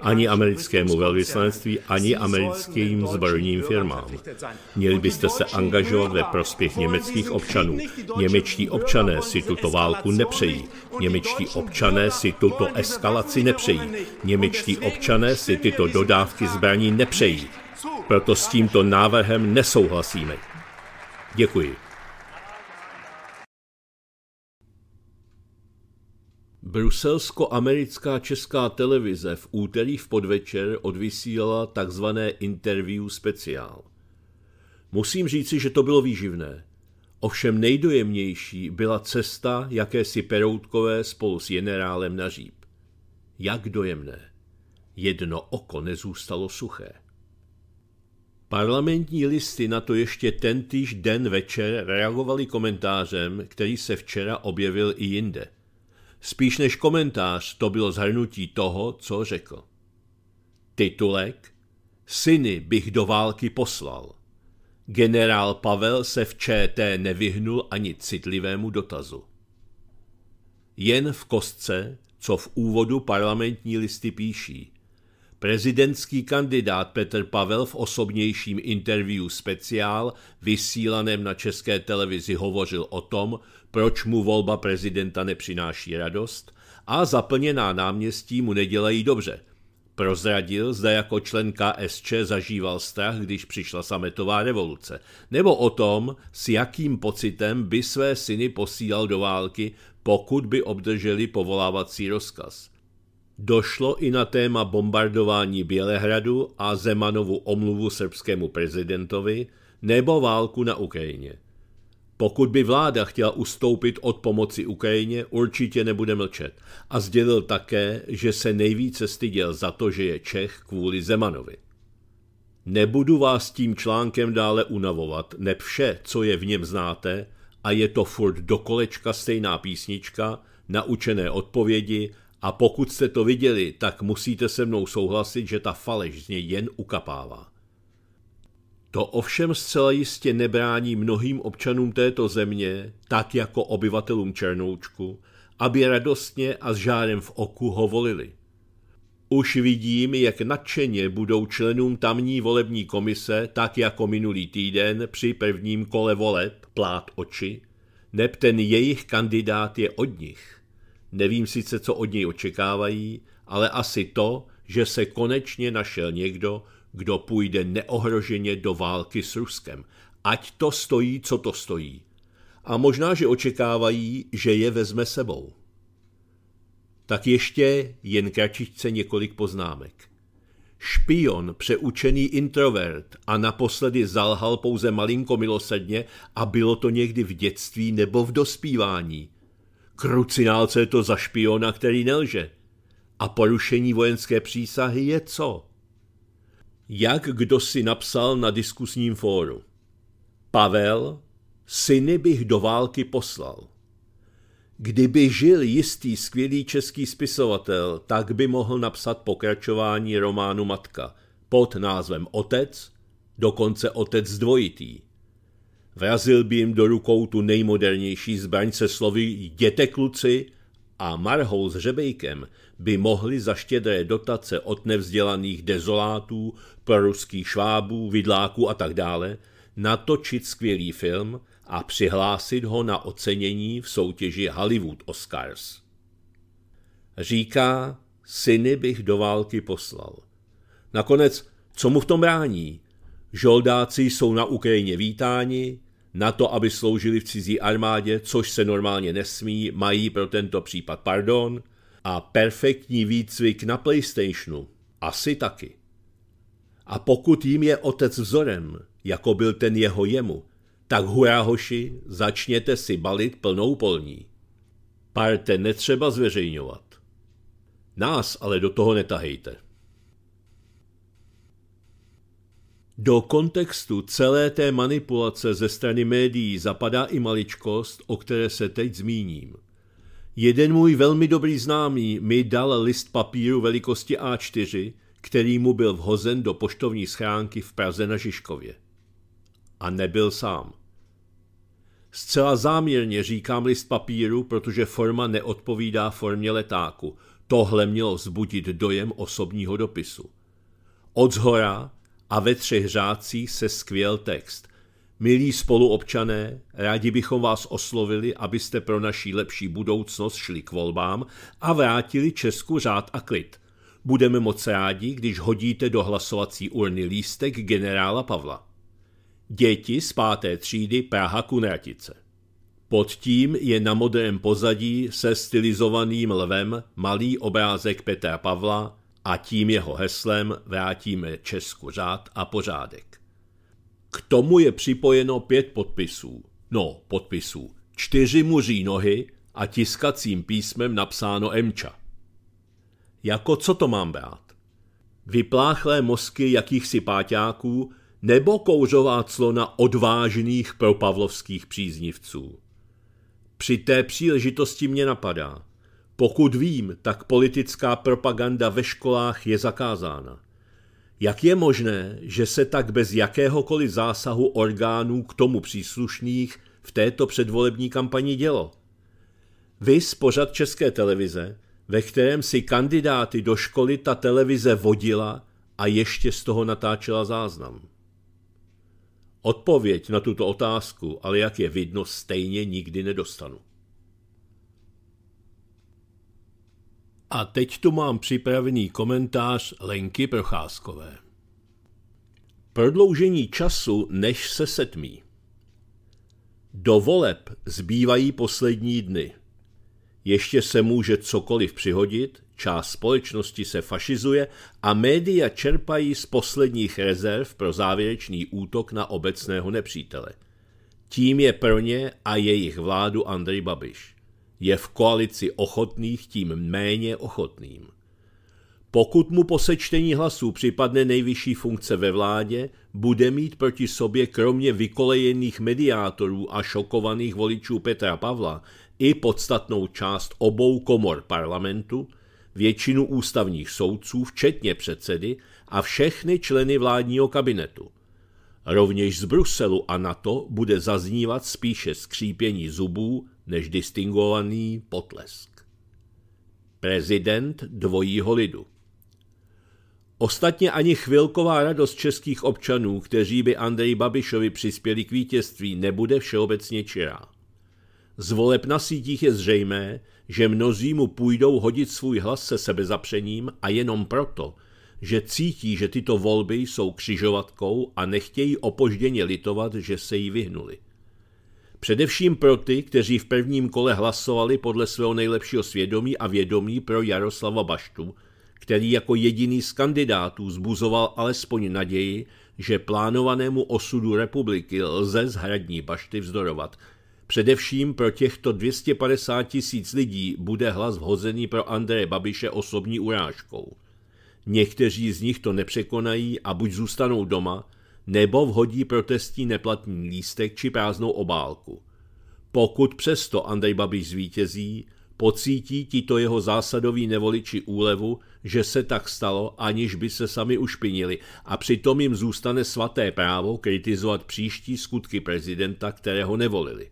ani americkému velvyslanectví, ani americkým zbrojním firmám. Měli byste se angažovat ve prospěch německých občanů. Němečtí občané si tuto válku nepřejí. Němečtí občané si tuto eskalaci nepřejí. Němečtí občané si tyto dodávky zbraní nepřejí. Proto s tímto návrhem nesouhlasíme. Děkuji. Bruselsko-americká česká televize v úterý v podvečer odvysílala takzvané interview speciál. Musím říci, že to bylo výživné. Ovšem nejdojemnější byla cesta jakési Peroutkové spolu s generálem na říp. Jak dojemné. Jedno oko nezůstalo suché. Parlamentní listy na to ještě tentýž den večer reagovali komentářem, který se včera objevil i jinde – Spíš než komentář to bylo zhrnutí toho, co řekl. Titulek Syny bych do války poslal. Generál Pavel se v ČT nevyhnul ani citlivému dotazu. Jen v kostce, co v úvodu parlamentní listy píší. Prezidentský kandidát Petr Pavel v osobnějším interview speciál vysílaném na české televizi hovořil o tom, proč mu volba prezidenta nepřináší radost a zaplněná náměstí mu nedělají dobře. Prozradil, zda jako člen KSČ zažíval strach, když přišla sametová revoluce, nebo o tom, s jakým pocitem by své syny posílal do války, pokud by obdrželi povolávací rozkaz. Došlo i na téma bombardování Bělehradu a Zemanovu omluvu srbskému prezidentovi nebo válku na Ukrajině. Pokud by vláda chtěla ustoupit od pomoci Ukrajině, určitě nebude mlčet. A sdělil také, že se nejvíce styděl za to, že je Čech kvůli Zemanovi. Nebudu vás tím článkem dále unavovat, neb vše, co je v něm znáte, a je to furt dokolečka stejná písnička, naučené odpovědi a pokud jste to viděli, tak musíte se mnou souhlasit, že ta faleš z něj jen ukapává. To ovšem zcela jistě nebrání mnohým občanům této země, tak jako obyvatelům Černoučku, aby radostně a s žárem v oku ho volili. Už vidím, jak nadšeně budou členům tamní volební komise, tak jako minulý týden při prvním kole voleb, plát oči, neb ten jejich kandidát je od nich. Nevím sice, co od něj očekávají, ale asi to, že se konečně našel někdo, kdo půjde neohroženě do války s Ruskem. Ať to stojí, co to stojí. A možná, že očekávají, že je vezme sebou. Tak ještě jen kratičce několik poznámek. Špion, přeučený introvert a naposledy zalhal pouze malinko milosedně a bylo to někdy v dětství nebo v dospívání. Krucinálce je to za špiona, který nelže. A porušení vojenské přísahy je co? jak kdo si napsal na diskusním fóru. Pavel, syny bych do války poslal. Kdyby žil jistý skvělý český spisovatel, tak by mohl napsat pokračování románu Matka pod názvem Otec, dokonce Otec dvojitý. Vrazil by jim do rukou tu nejmodernější zbraň se slovy jděte kluci, a marhou s Řebejkem by mohli za štědré dotace od nevzdělaných dezolátů, proruských švábů, vidláků a tak dále, natočit skvělý film a přihlásit ho na ocenění v soutěži Hollywood Oscars. Říká, syny bych do války poslal. Nakonec, co mu v tom brání? Žoldáci jsou na Ukrajině vítáni, na to, aby sloužili v cizí armádě, což se normálně nesmí, mají pro tento případ pardon a perfektní výcvik na PlayStationu. Asi taky. A pokud jim je otec vzorem, jako byl ten jeho jemu, tak hurá hoši, začněte si balit plnou polní. Parte netřeba zveřejňovat. Nás ale do toho netahejte. Do kontextu celé té manipulace ze strany médií zapadá i maličkost, o které se teď zmíním. Jeden můj velmi dobrý známý mi dal list papíru velikosti A4, který mu byl vhozen do poštovní schránky v Praze na Žižkově. A nebyl sám. Zcela záměrně říkám list papíru, protože forma neodpovídá formě letáku. Tohle mělo vzbudit dojem osobního dopisu. Od zhora a ve třech řádcích se skvěl text. Milí spoluobčané, rádi bychom vás oslovili, abyste pro naší lepší budoucnost šli k volbám a vrátili Česku řád a klid. Budeme moc rádi, když hodíte do hlasovací urny lístek generála Pavla. Děti z páté třídy Praha Kunratice. Pod tím je na modrém pozadí se stylizovaným lvem malý obrázek Petra Pavla, a tím jeho heslem vrátíme Česku řád a pořádek. K tomu je připojeno pět podpisů, no podpisů, čtyři muří nohy a tiskacím písmem napsáno Emča. Jako co to mám brát? Vypláchlé mozky jakýchsi páťáků nebo kouřová clona odvážných propavlovských příznivců? Při té příležitosti mě napadá – pokud vím, tak politická propaganda ve školách je zakázána. Jak je možné, že se tak bez jakéhokoliv zásahu orgánů k tomu příslušných v této předvolební kampani dělo? Vy z pořad České televize, ve kterém si kandidáty do školy ta televize vodila a ještě z toho natáčela záznam. Odpověď na tuto otázku, ale jak je vidno, stejně nikdy nedostanu. A teď tu mám připravený komentář Lenky Procházkové. Prodloužení času, než se setmí. Do voleb zbývají poslední dny. Ještě se může cokoliv přihodit, část společnosti se fašizuje a média čerpají z posledních rezerv pro závěrečný útok na obecného nepřítele. Tím je pro ně a jejich vládu Andrej Babiš je v koalici ochotných tím méně ochotným. Pokud mu po sečtení hlasů připadne nejvyšší funkce ve vládě, bude mít proti sobě kromě vykolejených mediátorů a šokovaných voličů Petra Pavla i podstatnou část obou komor parlamentu, většinu ústavních soudců, včetně předsedy, a všechny členy vládního kabinetu. Rovněž z Bruselu a NATO bude zaznívat spíše skřípění zubů než distingovaný potlesk. Prezident dvojího lidu. Ostatně ani chvilková radost českých občanů, kteří by Andrej Babišovi přispěli k vítězství, nebude všeobecně čirá. Z voleb na sítích je zřejmé, že mnozí mu půjdou hodit svůj hlas se sebezapřením a jenom proto, že cítí, že tyto volby jsou křižovatkou a nechtějí opožděně litovat, že se jí vyhnuli. Především pro ty, kteří v prvním kole hlasovali podle svého nejlepšího svědomí a vědomí pro Jaroslava Baštu, který jako jediný z kandidátů zbuzoval alespoň naději, že plánovanému osudu republiky lze z hradní bašty vzdorovat. Především pro těchto 250 tisíc lidí bude hlas vhozený pro Andreje Babiše osobní urážkou. Někteří z nich to nepřekonají a buď zůstanou doma, nebo vhodí protestní neplatný lístek či prázdnou obálku. Pokud přesto Andrej Babiš zvítězí, pocítí tito jeho zásadový nevoliči úlevu, že se tak stalo, aniž by se sami ušpinili a přitom jim zůstane svaté právo kritizovat příští skutky prezidenta, kterého nevolili.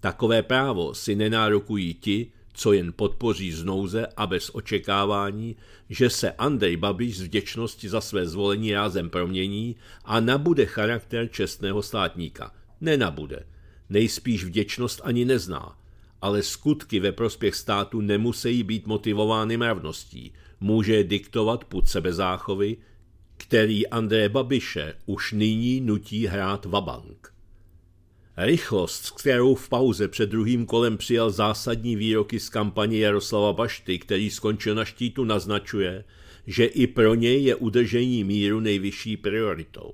Takové právo si nenárokují ti, co jen podpoří z nouze a bez očekávání, že se Andrej Babiš z vděčnosti za své zvolení rázem promění a nabude charakter čestného státníka. Nenabude. Nejspíš vděčnost ani nezná. Ale skutky ve prospěch státu nemusí být motivovány mravností. Může je diktovat put sebezáchovy, který André Babiše už nyní nutí hrát vabank. Rychlost, s kterou v pauze před druhým kolem přijal zásadní výroky z kampaně Jaroslava Bašty, který skončil na štítu, naznačuje, že i pro něj je udržení míru nejvyšší prioritou.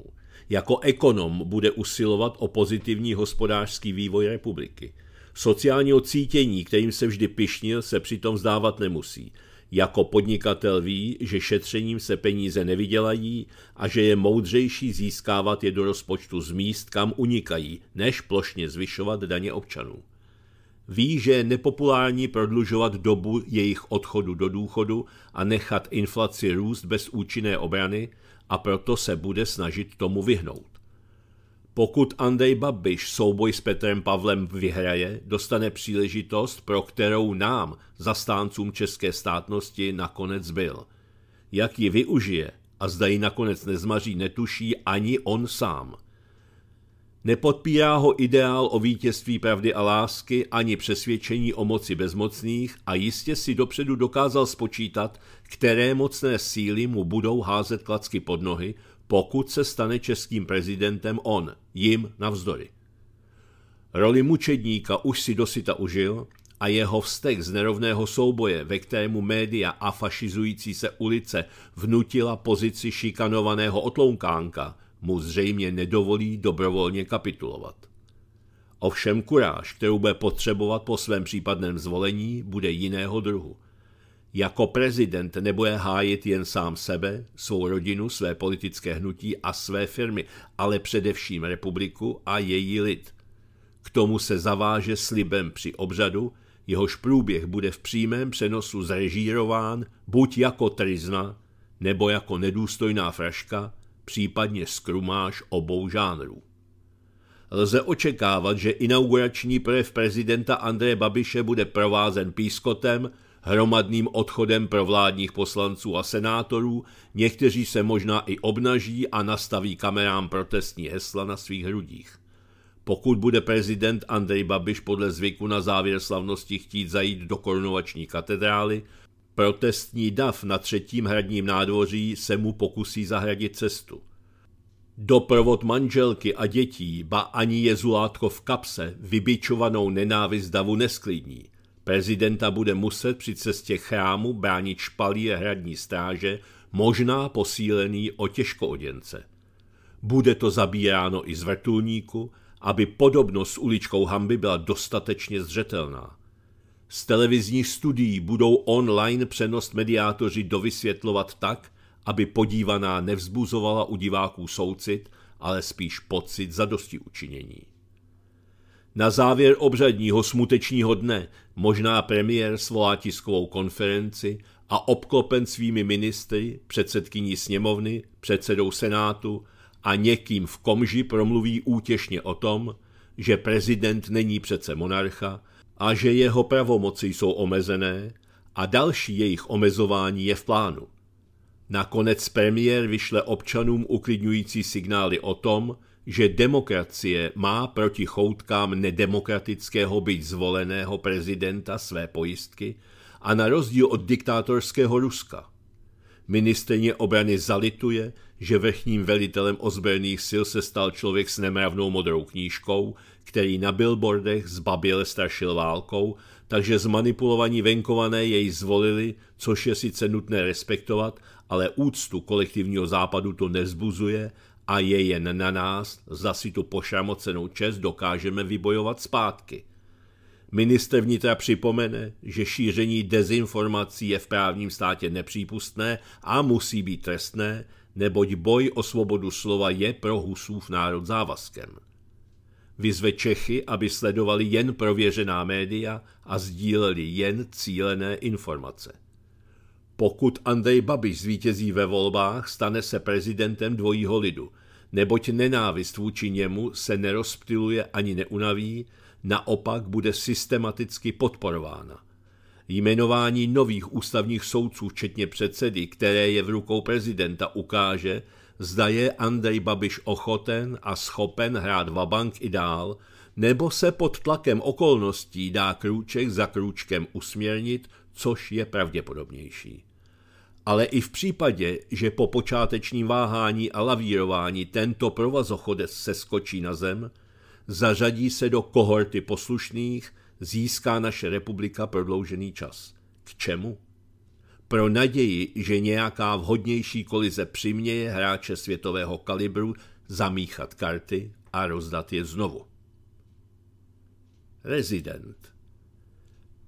Jako ekonom bude usilovat o pozitivní hospodářský vývoj republiky. Sociálního cítění, kterým se vždy pišnil, se přitom zdávat nemusí – jako podnikatel ví, že šetřením se peníze nevydělají a že je moudřejší získávat je do rozpočtu z míst, kam unikají, než plošně zvyšovat daně občanů. Ví, že je nepopulární prodlužovat dobu jejich odchodu do důchodu a nechat inflaci růst bez účinné obrany a proto se bude snažit tomu vyhnout. Pokud Andrej Babiš souboj s Petrem Pavlem vyhraje, dostane příležitost, pro kterou nám, zastáncům české státnosti, nakonec byl. Jak ji využije a zda ji nakonec nezmaří, netuší ani on sám. Nepodpírá ho ideál o vítězství pravdy a lásky ani přesvědčení o moci bezmocných a jistě si dopředu dokázal spočítat, které mocné síly mu budou házet klacky pod nohy, pokud se stane českým prezidentem on, jim navzdory. Roli mučedníka už si dosyta užil a jeho vztek z nerovného souboje, ve kterému média a fašizující se ulice vnutila pozici šikanovaného otlounkánka, mu zřejmě nedovolí dobrovolně kapitulovat. Ovšem kuráž, kterou bude potřebovat po svém případném zvolení, bude jiného druhu – jako prezident nebude hájit jen sám sebe, svou rodinu, své politické hnutí a své firmy, ale především republiku a její lid. K tomu se zaváže slibem při obřadu, jehož průběh bude v přímém přenosu zrežírován buď jako trizna, nebo jako nedůstojná fraška, případně skrumáž obou žánrů. Lze očekávat, že inaugurační projev prezidenta Andreje Babiše bude provázen pískotem, hromadným odchodem pro vládních poslanců a senátorů, někteří se možná i obnaží a nastaví kamerám protestní hesla na svých hrudích. Pokud bude prezident Andrej Babiš podle zvyku na závěr slavnosti chtít zajít do korunovační katedrály, protestní dav na třetím hradním nádvoří se mu pokusí zahradit cestu. Doprovod manželky a dětí, ba ani jezulátko v kapse, vybičovanou nenávist davu nesklidní – Prezidenta bude muset při cestě chrámu bránit špalír hradní stráže, možná posílený o těžkooděnce. Bude to zabíráno i z vrtulníku, aby podobnost s uličkou Hamby byla dostatečně zřetelná. Z televizních studií budou online přenost mediátoři dovysvětlovat tak, aby podívaná nevzbuzovala u diváků soucit, ale spíš pocit zadosti učinění. Na závěr obřadního smutečního dne možná premiér svolá tiskovou konferenci a obklopen svými ministry, předsedkyní sněmovny, předsedou senátu a někým v komži promluví útěšně o tom, že prezident není přece monarcha a že jeho pravomoci jsou omezené a další jejich omezování je v plánu. Nakonec premiér vyšle občanům uklidňující signály o tom, že demokracie má proti choutkám nedemokratického byť zvoleného prezidenta své pojistky a na rozdíl od diktátorského Ruska. Ministrně obrany zalituje, že vrchním velitelem ozbrojených sil se stal člověk s nemravnou modrou knížkou, který na billboardech zbaběle strašil válkou, takže zmanipulovaní venkované jej zvolili, což je sice nutné respektovat, ale úctu kolektivního západu to nezbuzuje a je jen na nás, zda si tu pošamocenou čest dokážeme vybojovat zpátky. Minister vnitra připomene, že šíření dezinformací je v právním státě nepřípustné a musí být trestné, neboť boj o svobodu slova je pro Husův národ závazkem. Vyzve Čechy, aby sledovali jen prověřená média a sdíleli jen cílené informace. Pokud Andrej Babiš zvítězí ve volbách, stane se prezidentem dvojího lidu, neboť nenávist vůči němu se nerozptiluje ani neunaví, naopak bude systematicky podporována. Jmenování nových ústavních soudců, včetně předsedy, které je v rukou prezidenta, ukáže, zda je Andrej Babiš ochoten a schopen hrát vabank i dál, nebo se pod tlakem okolností dá krůček za krůčkem usměrnit, což je pravděpodobnější ale i v případě, že po počátečním váhání a lavírování tento provazochodec skočí na zem, zařadí se do kohorty poslušných, získá naše republika prodloužený čas. K čemu? Pro naději, že nějaká vhodnější kolize přiměje hráče světového kalibru zamíchat karty a rozdat je znovu. Rezident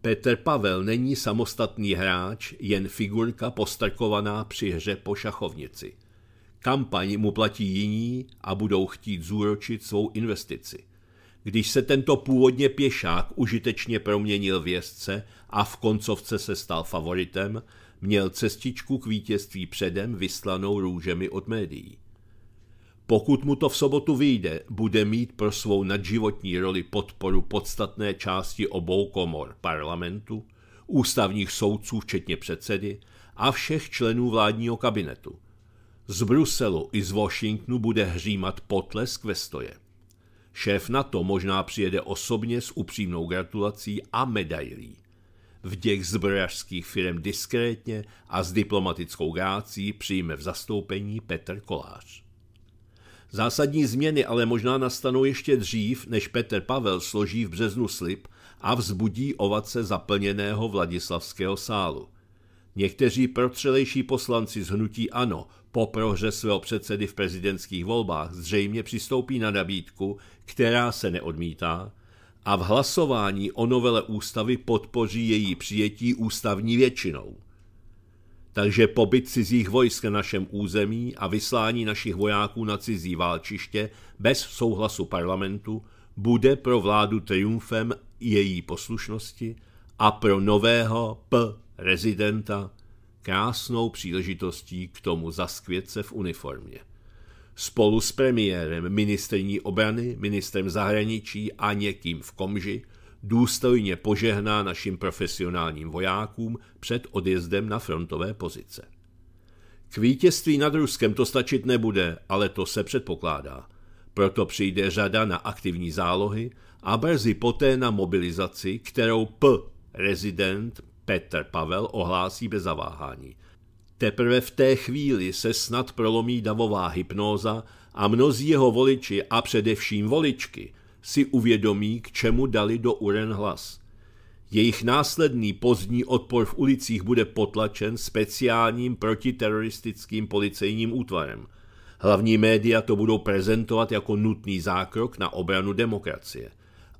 Petr Pavel není samostatný hráč, jen figurka postrkovaná při hře po šachovnici. Kampaň mu platí jiní a budou chtít zúročit svou investici. Když se tento původně pěšák užitečně proměnil v jezdce a v koncovce se stal favoritem, měl cestičku k vítězství předem vyslanou růžemi od médií. Pokud mu to v sobotu vyjde, bude mít pro svou nadživotní roli podporu podstatné části obou komor parlamentu, ústavních soudců včetně předsedy a všech členů vládního kabinetu. Z Bruselu i z Washingtonu bude hřímat potlesk ve stoje. Šéf to možná přijede osobně s upřímnou gratulací a medailí. Vděk zbrojařských firm diskrétně a s diplomatickou gácí přijme v zastoupení Petr Kolář. Zásadní změny ale možná nastanou ještě dřív, než Petr Pavel složí v březnu slib a vzbudí ovace zaplněného Vladislavského sálu. Někteří protřelejší poslanci z hnutí ANO po prohře svého předsedy v prezidentských volbách zřejmě přistoupí na nabídku, která se neodmítá, a v hlasování o novele ústavy podpoří její přijetí ústavní většinou takže pobyt cizích vojsk na našem území a vyslání našich vojáků na cizí válčiště bez souhlasu parlamentu bude pro vládu triumfem její poslušnosti a pro nového P rezidenta krásnou příležitostí k tomu zaskvět se v uniformě. Spolu s premiérem, ministrní obrany, ministrem zahraničí a někým v komži důstojně požehná našim profesionálním vojákům před odjezdem na frontové pozice. K vítězství nad Ruskem to stačit nebude, ale to se předpokládá. Proto přijde řada na aktivní zálohy a brzy poté na mobilizaci, kterou P. rezident Petr Pavel ohlásí bez zaváhání. Teprve v té chvíli se snad prolomí davová hypnóza a mnozí jeho voliči a především voličky si uvědomí, k čemu dali do uren hlas. Jejich následný pozdní odpor v ulicích bude potlačen speciálním protiteroristickým policejním útvarem. Hlavní média to budou prezentovat jako nutný zákrok na obranu demokracie.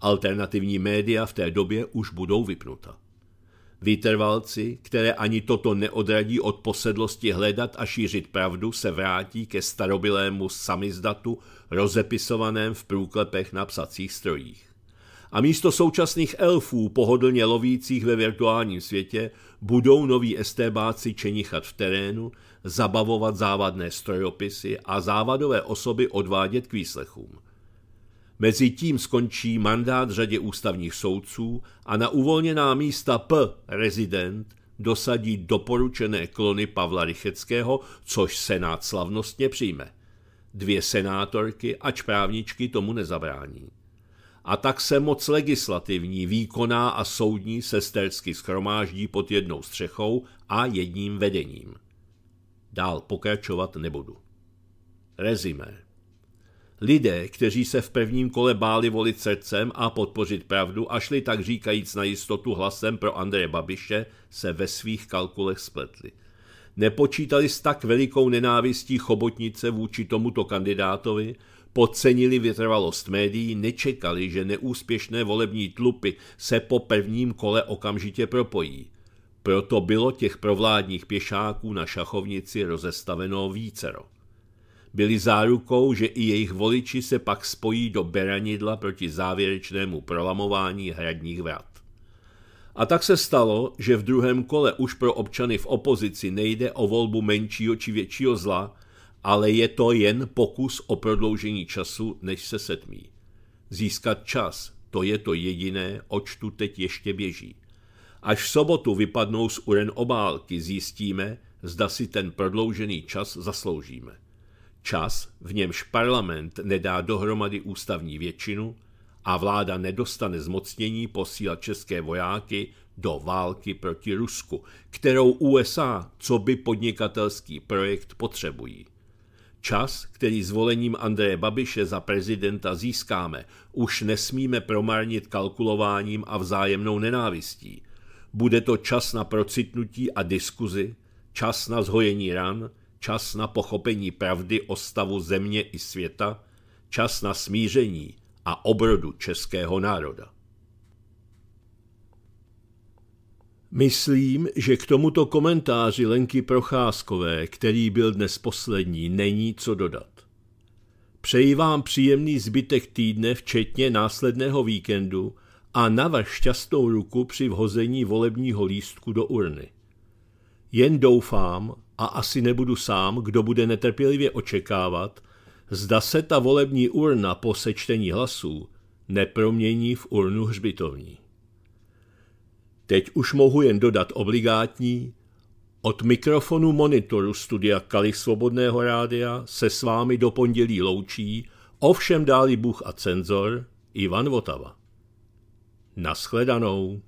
Alternativní média v té době už budou vypnuta. Vytrvalci, které ani toto neodradí od posedlosti hledat a šířit pravdu, se vrátí ke starobilému samizdatu rozepisovaném v průklepech na psacích strojích. A místo současných elfů pohodlně lovících ve virtuálním světě budou noví estébáci čenichat v terénu, zabavovat závadné strojopisy a závadové osoby odvádět k výslechům – Mezitím skončí mandát řadě ústavních soudců a na uvolněná místa P. rezident dosadí doporučené klony Pavla Rycheckého, což Senát slavnostně přijme. Dvě senátorky, ač právničky tomu nezabrání. A tak se moc legislativní, výkonná a soudní sestersky schromáždí pod jednou střechou a jedním vedením. Dál pokračovat nebudu. Rezime. Lidé, kteří se v prvním kole báli volit srdcem a podpořit pravdu a šli tak říkajíc na jistotu hlasem pro Andreje Babiše, se ve svých kalkulech spletli. Nepočítali s tak velikou nenávistí chobotnice vůči tomuto kandidátovi, podcenili vytrvalost médií, nečekali, že neúspěšné volební tlupy se po prvním kole okamžitě propojí. Proto bylo těch provládních pěšáků na šachovnici rozestaveno vícero byly zárukou, že i jejich voliči se pak spojí do beranidla proti závěrečnému prolamování hradních vrat. A tak se stalo, že v druhém kole už pro občany v opozici nejde o volbu menšího či většího zla, ale je to jen pokus o prodloužení času, než se setmí. Získat čas, to je to jediné, oč tu teď ještě běží. Až v sobotu vypadnou z uren obálky, zjistíme, zda si ten prodloužený čas zasloužíme. Čas, v němž parlament nedá dohromady ústavní většinu a vláda nedostane zmocnění posílat české vojáky do války proti Rusku, kterou USA co by podnikatelský projekt potřebují. Čas, který zvolením Andreje Babiše za prezidenta získáme, už nesmíme promarnit kalkulováním a vzájemnou nenávistí. Bude to čas na procitnutí a diskuzi, čas na zhojení ran, čas na pochopení pravdy o stavu země i světa, čas na smíření a obrodu českého národa. Myslím, že k tomuto komentáři Lenky Procházkové, který byl dnes poslední, není co dodat. Přeji vám příjemný zbytek týdne, včetně následného víkendu a na vaš šťastnou ruku při vhození volebního lístku do urny. Jen doufám, a asi nebudu sám, kdo bude netrpělivě očekávat, zda se ta volební urna po sečtení hlasů nepromění v urnu hřbitovní. Teď už mohu jen dodat obligátní, od mikrofonu monitoru studia Kali Svobodného rádia se s vámi do pondělí loučí, ovšem dáli Bůh a cenzor, Ivan Votava. Naschledanou.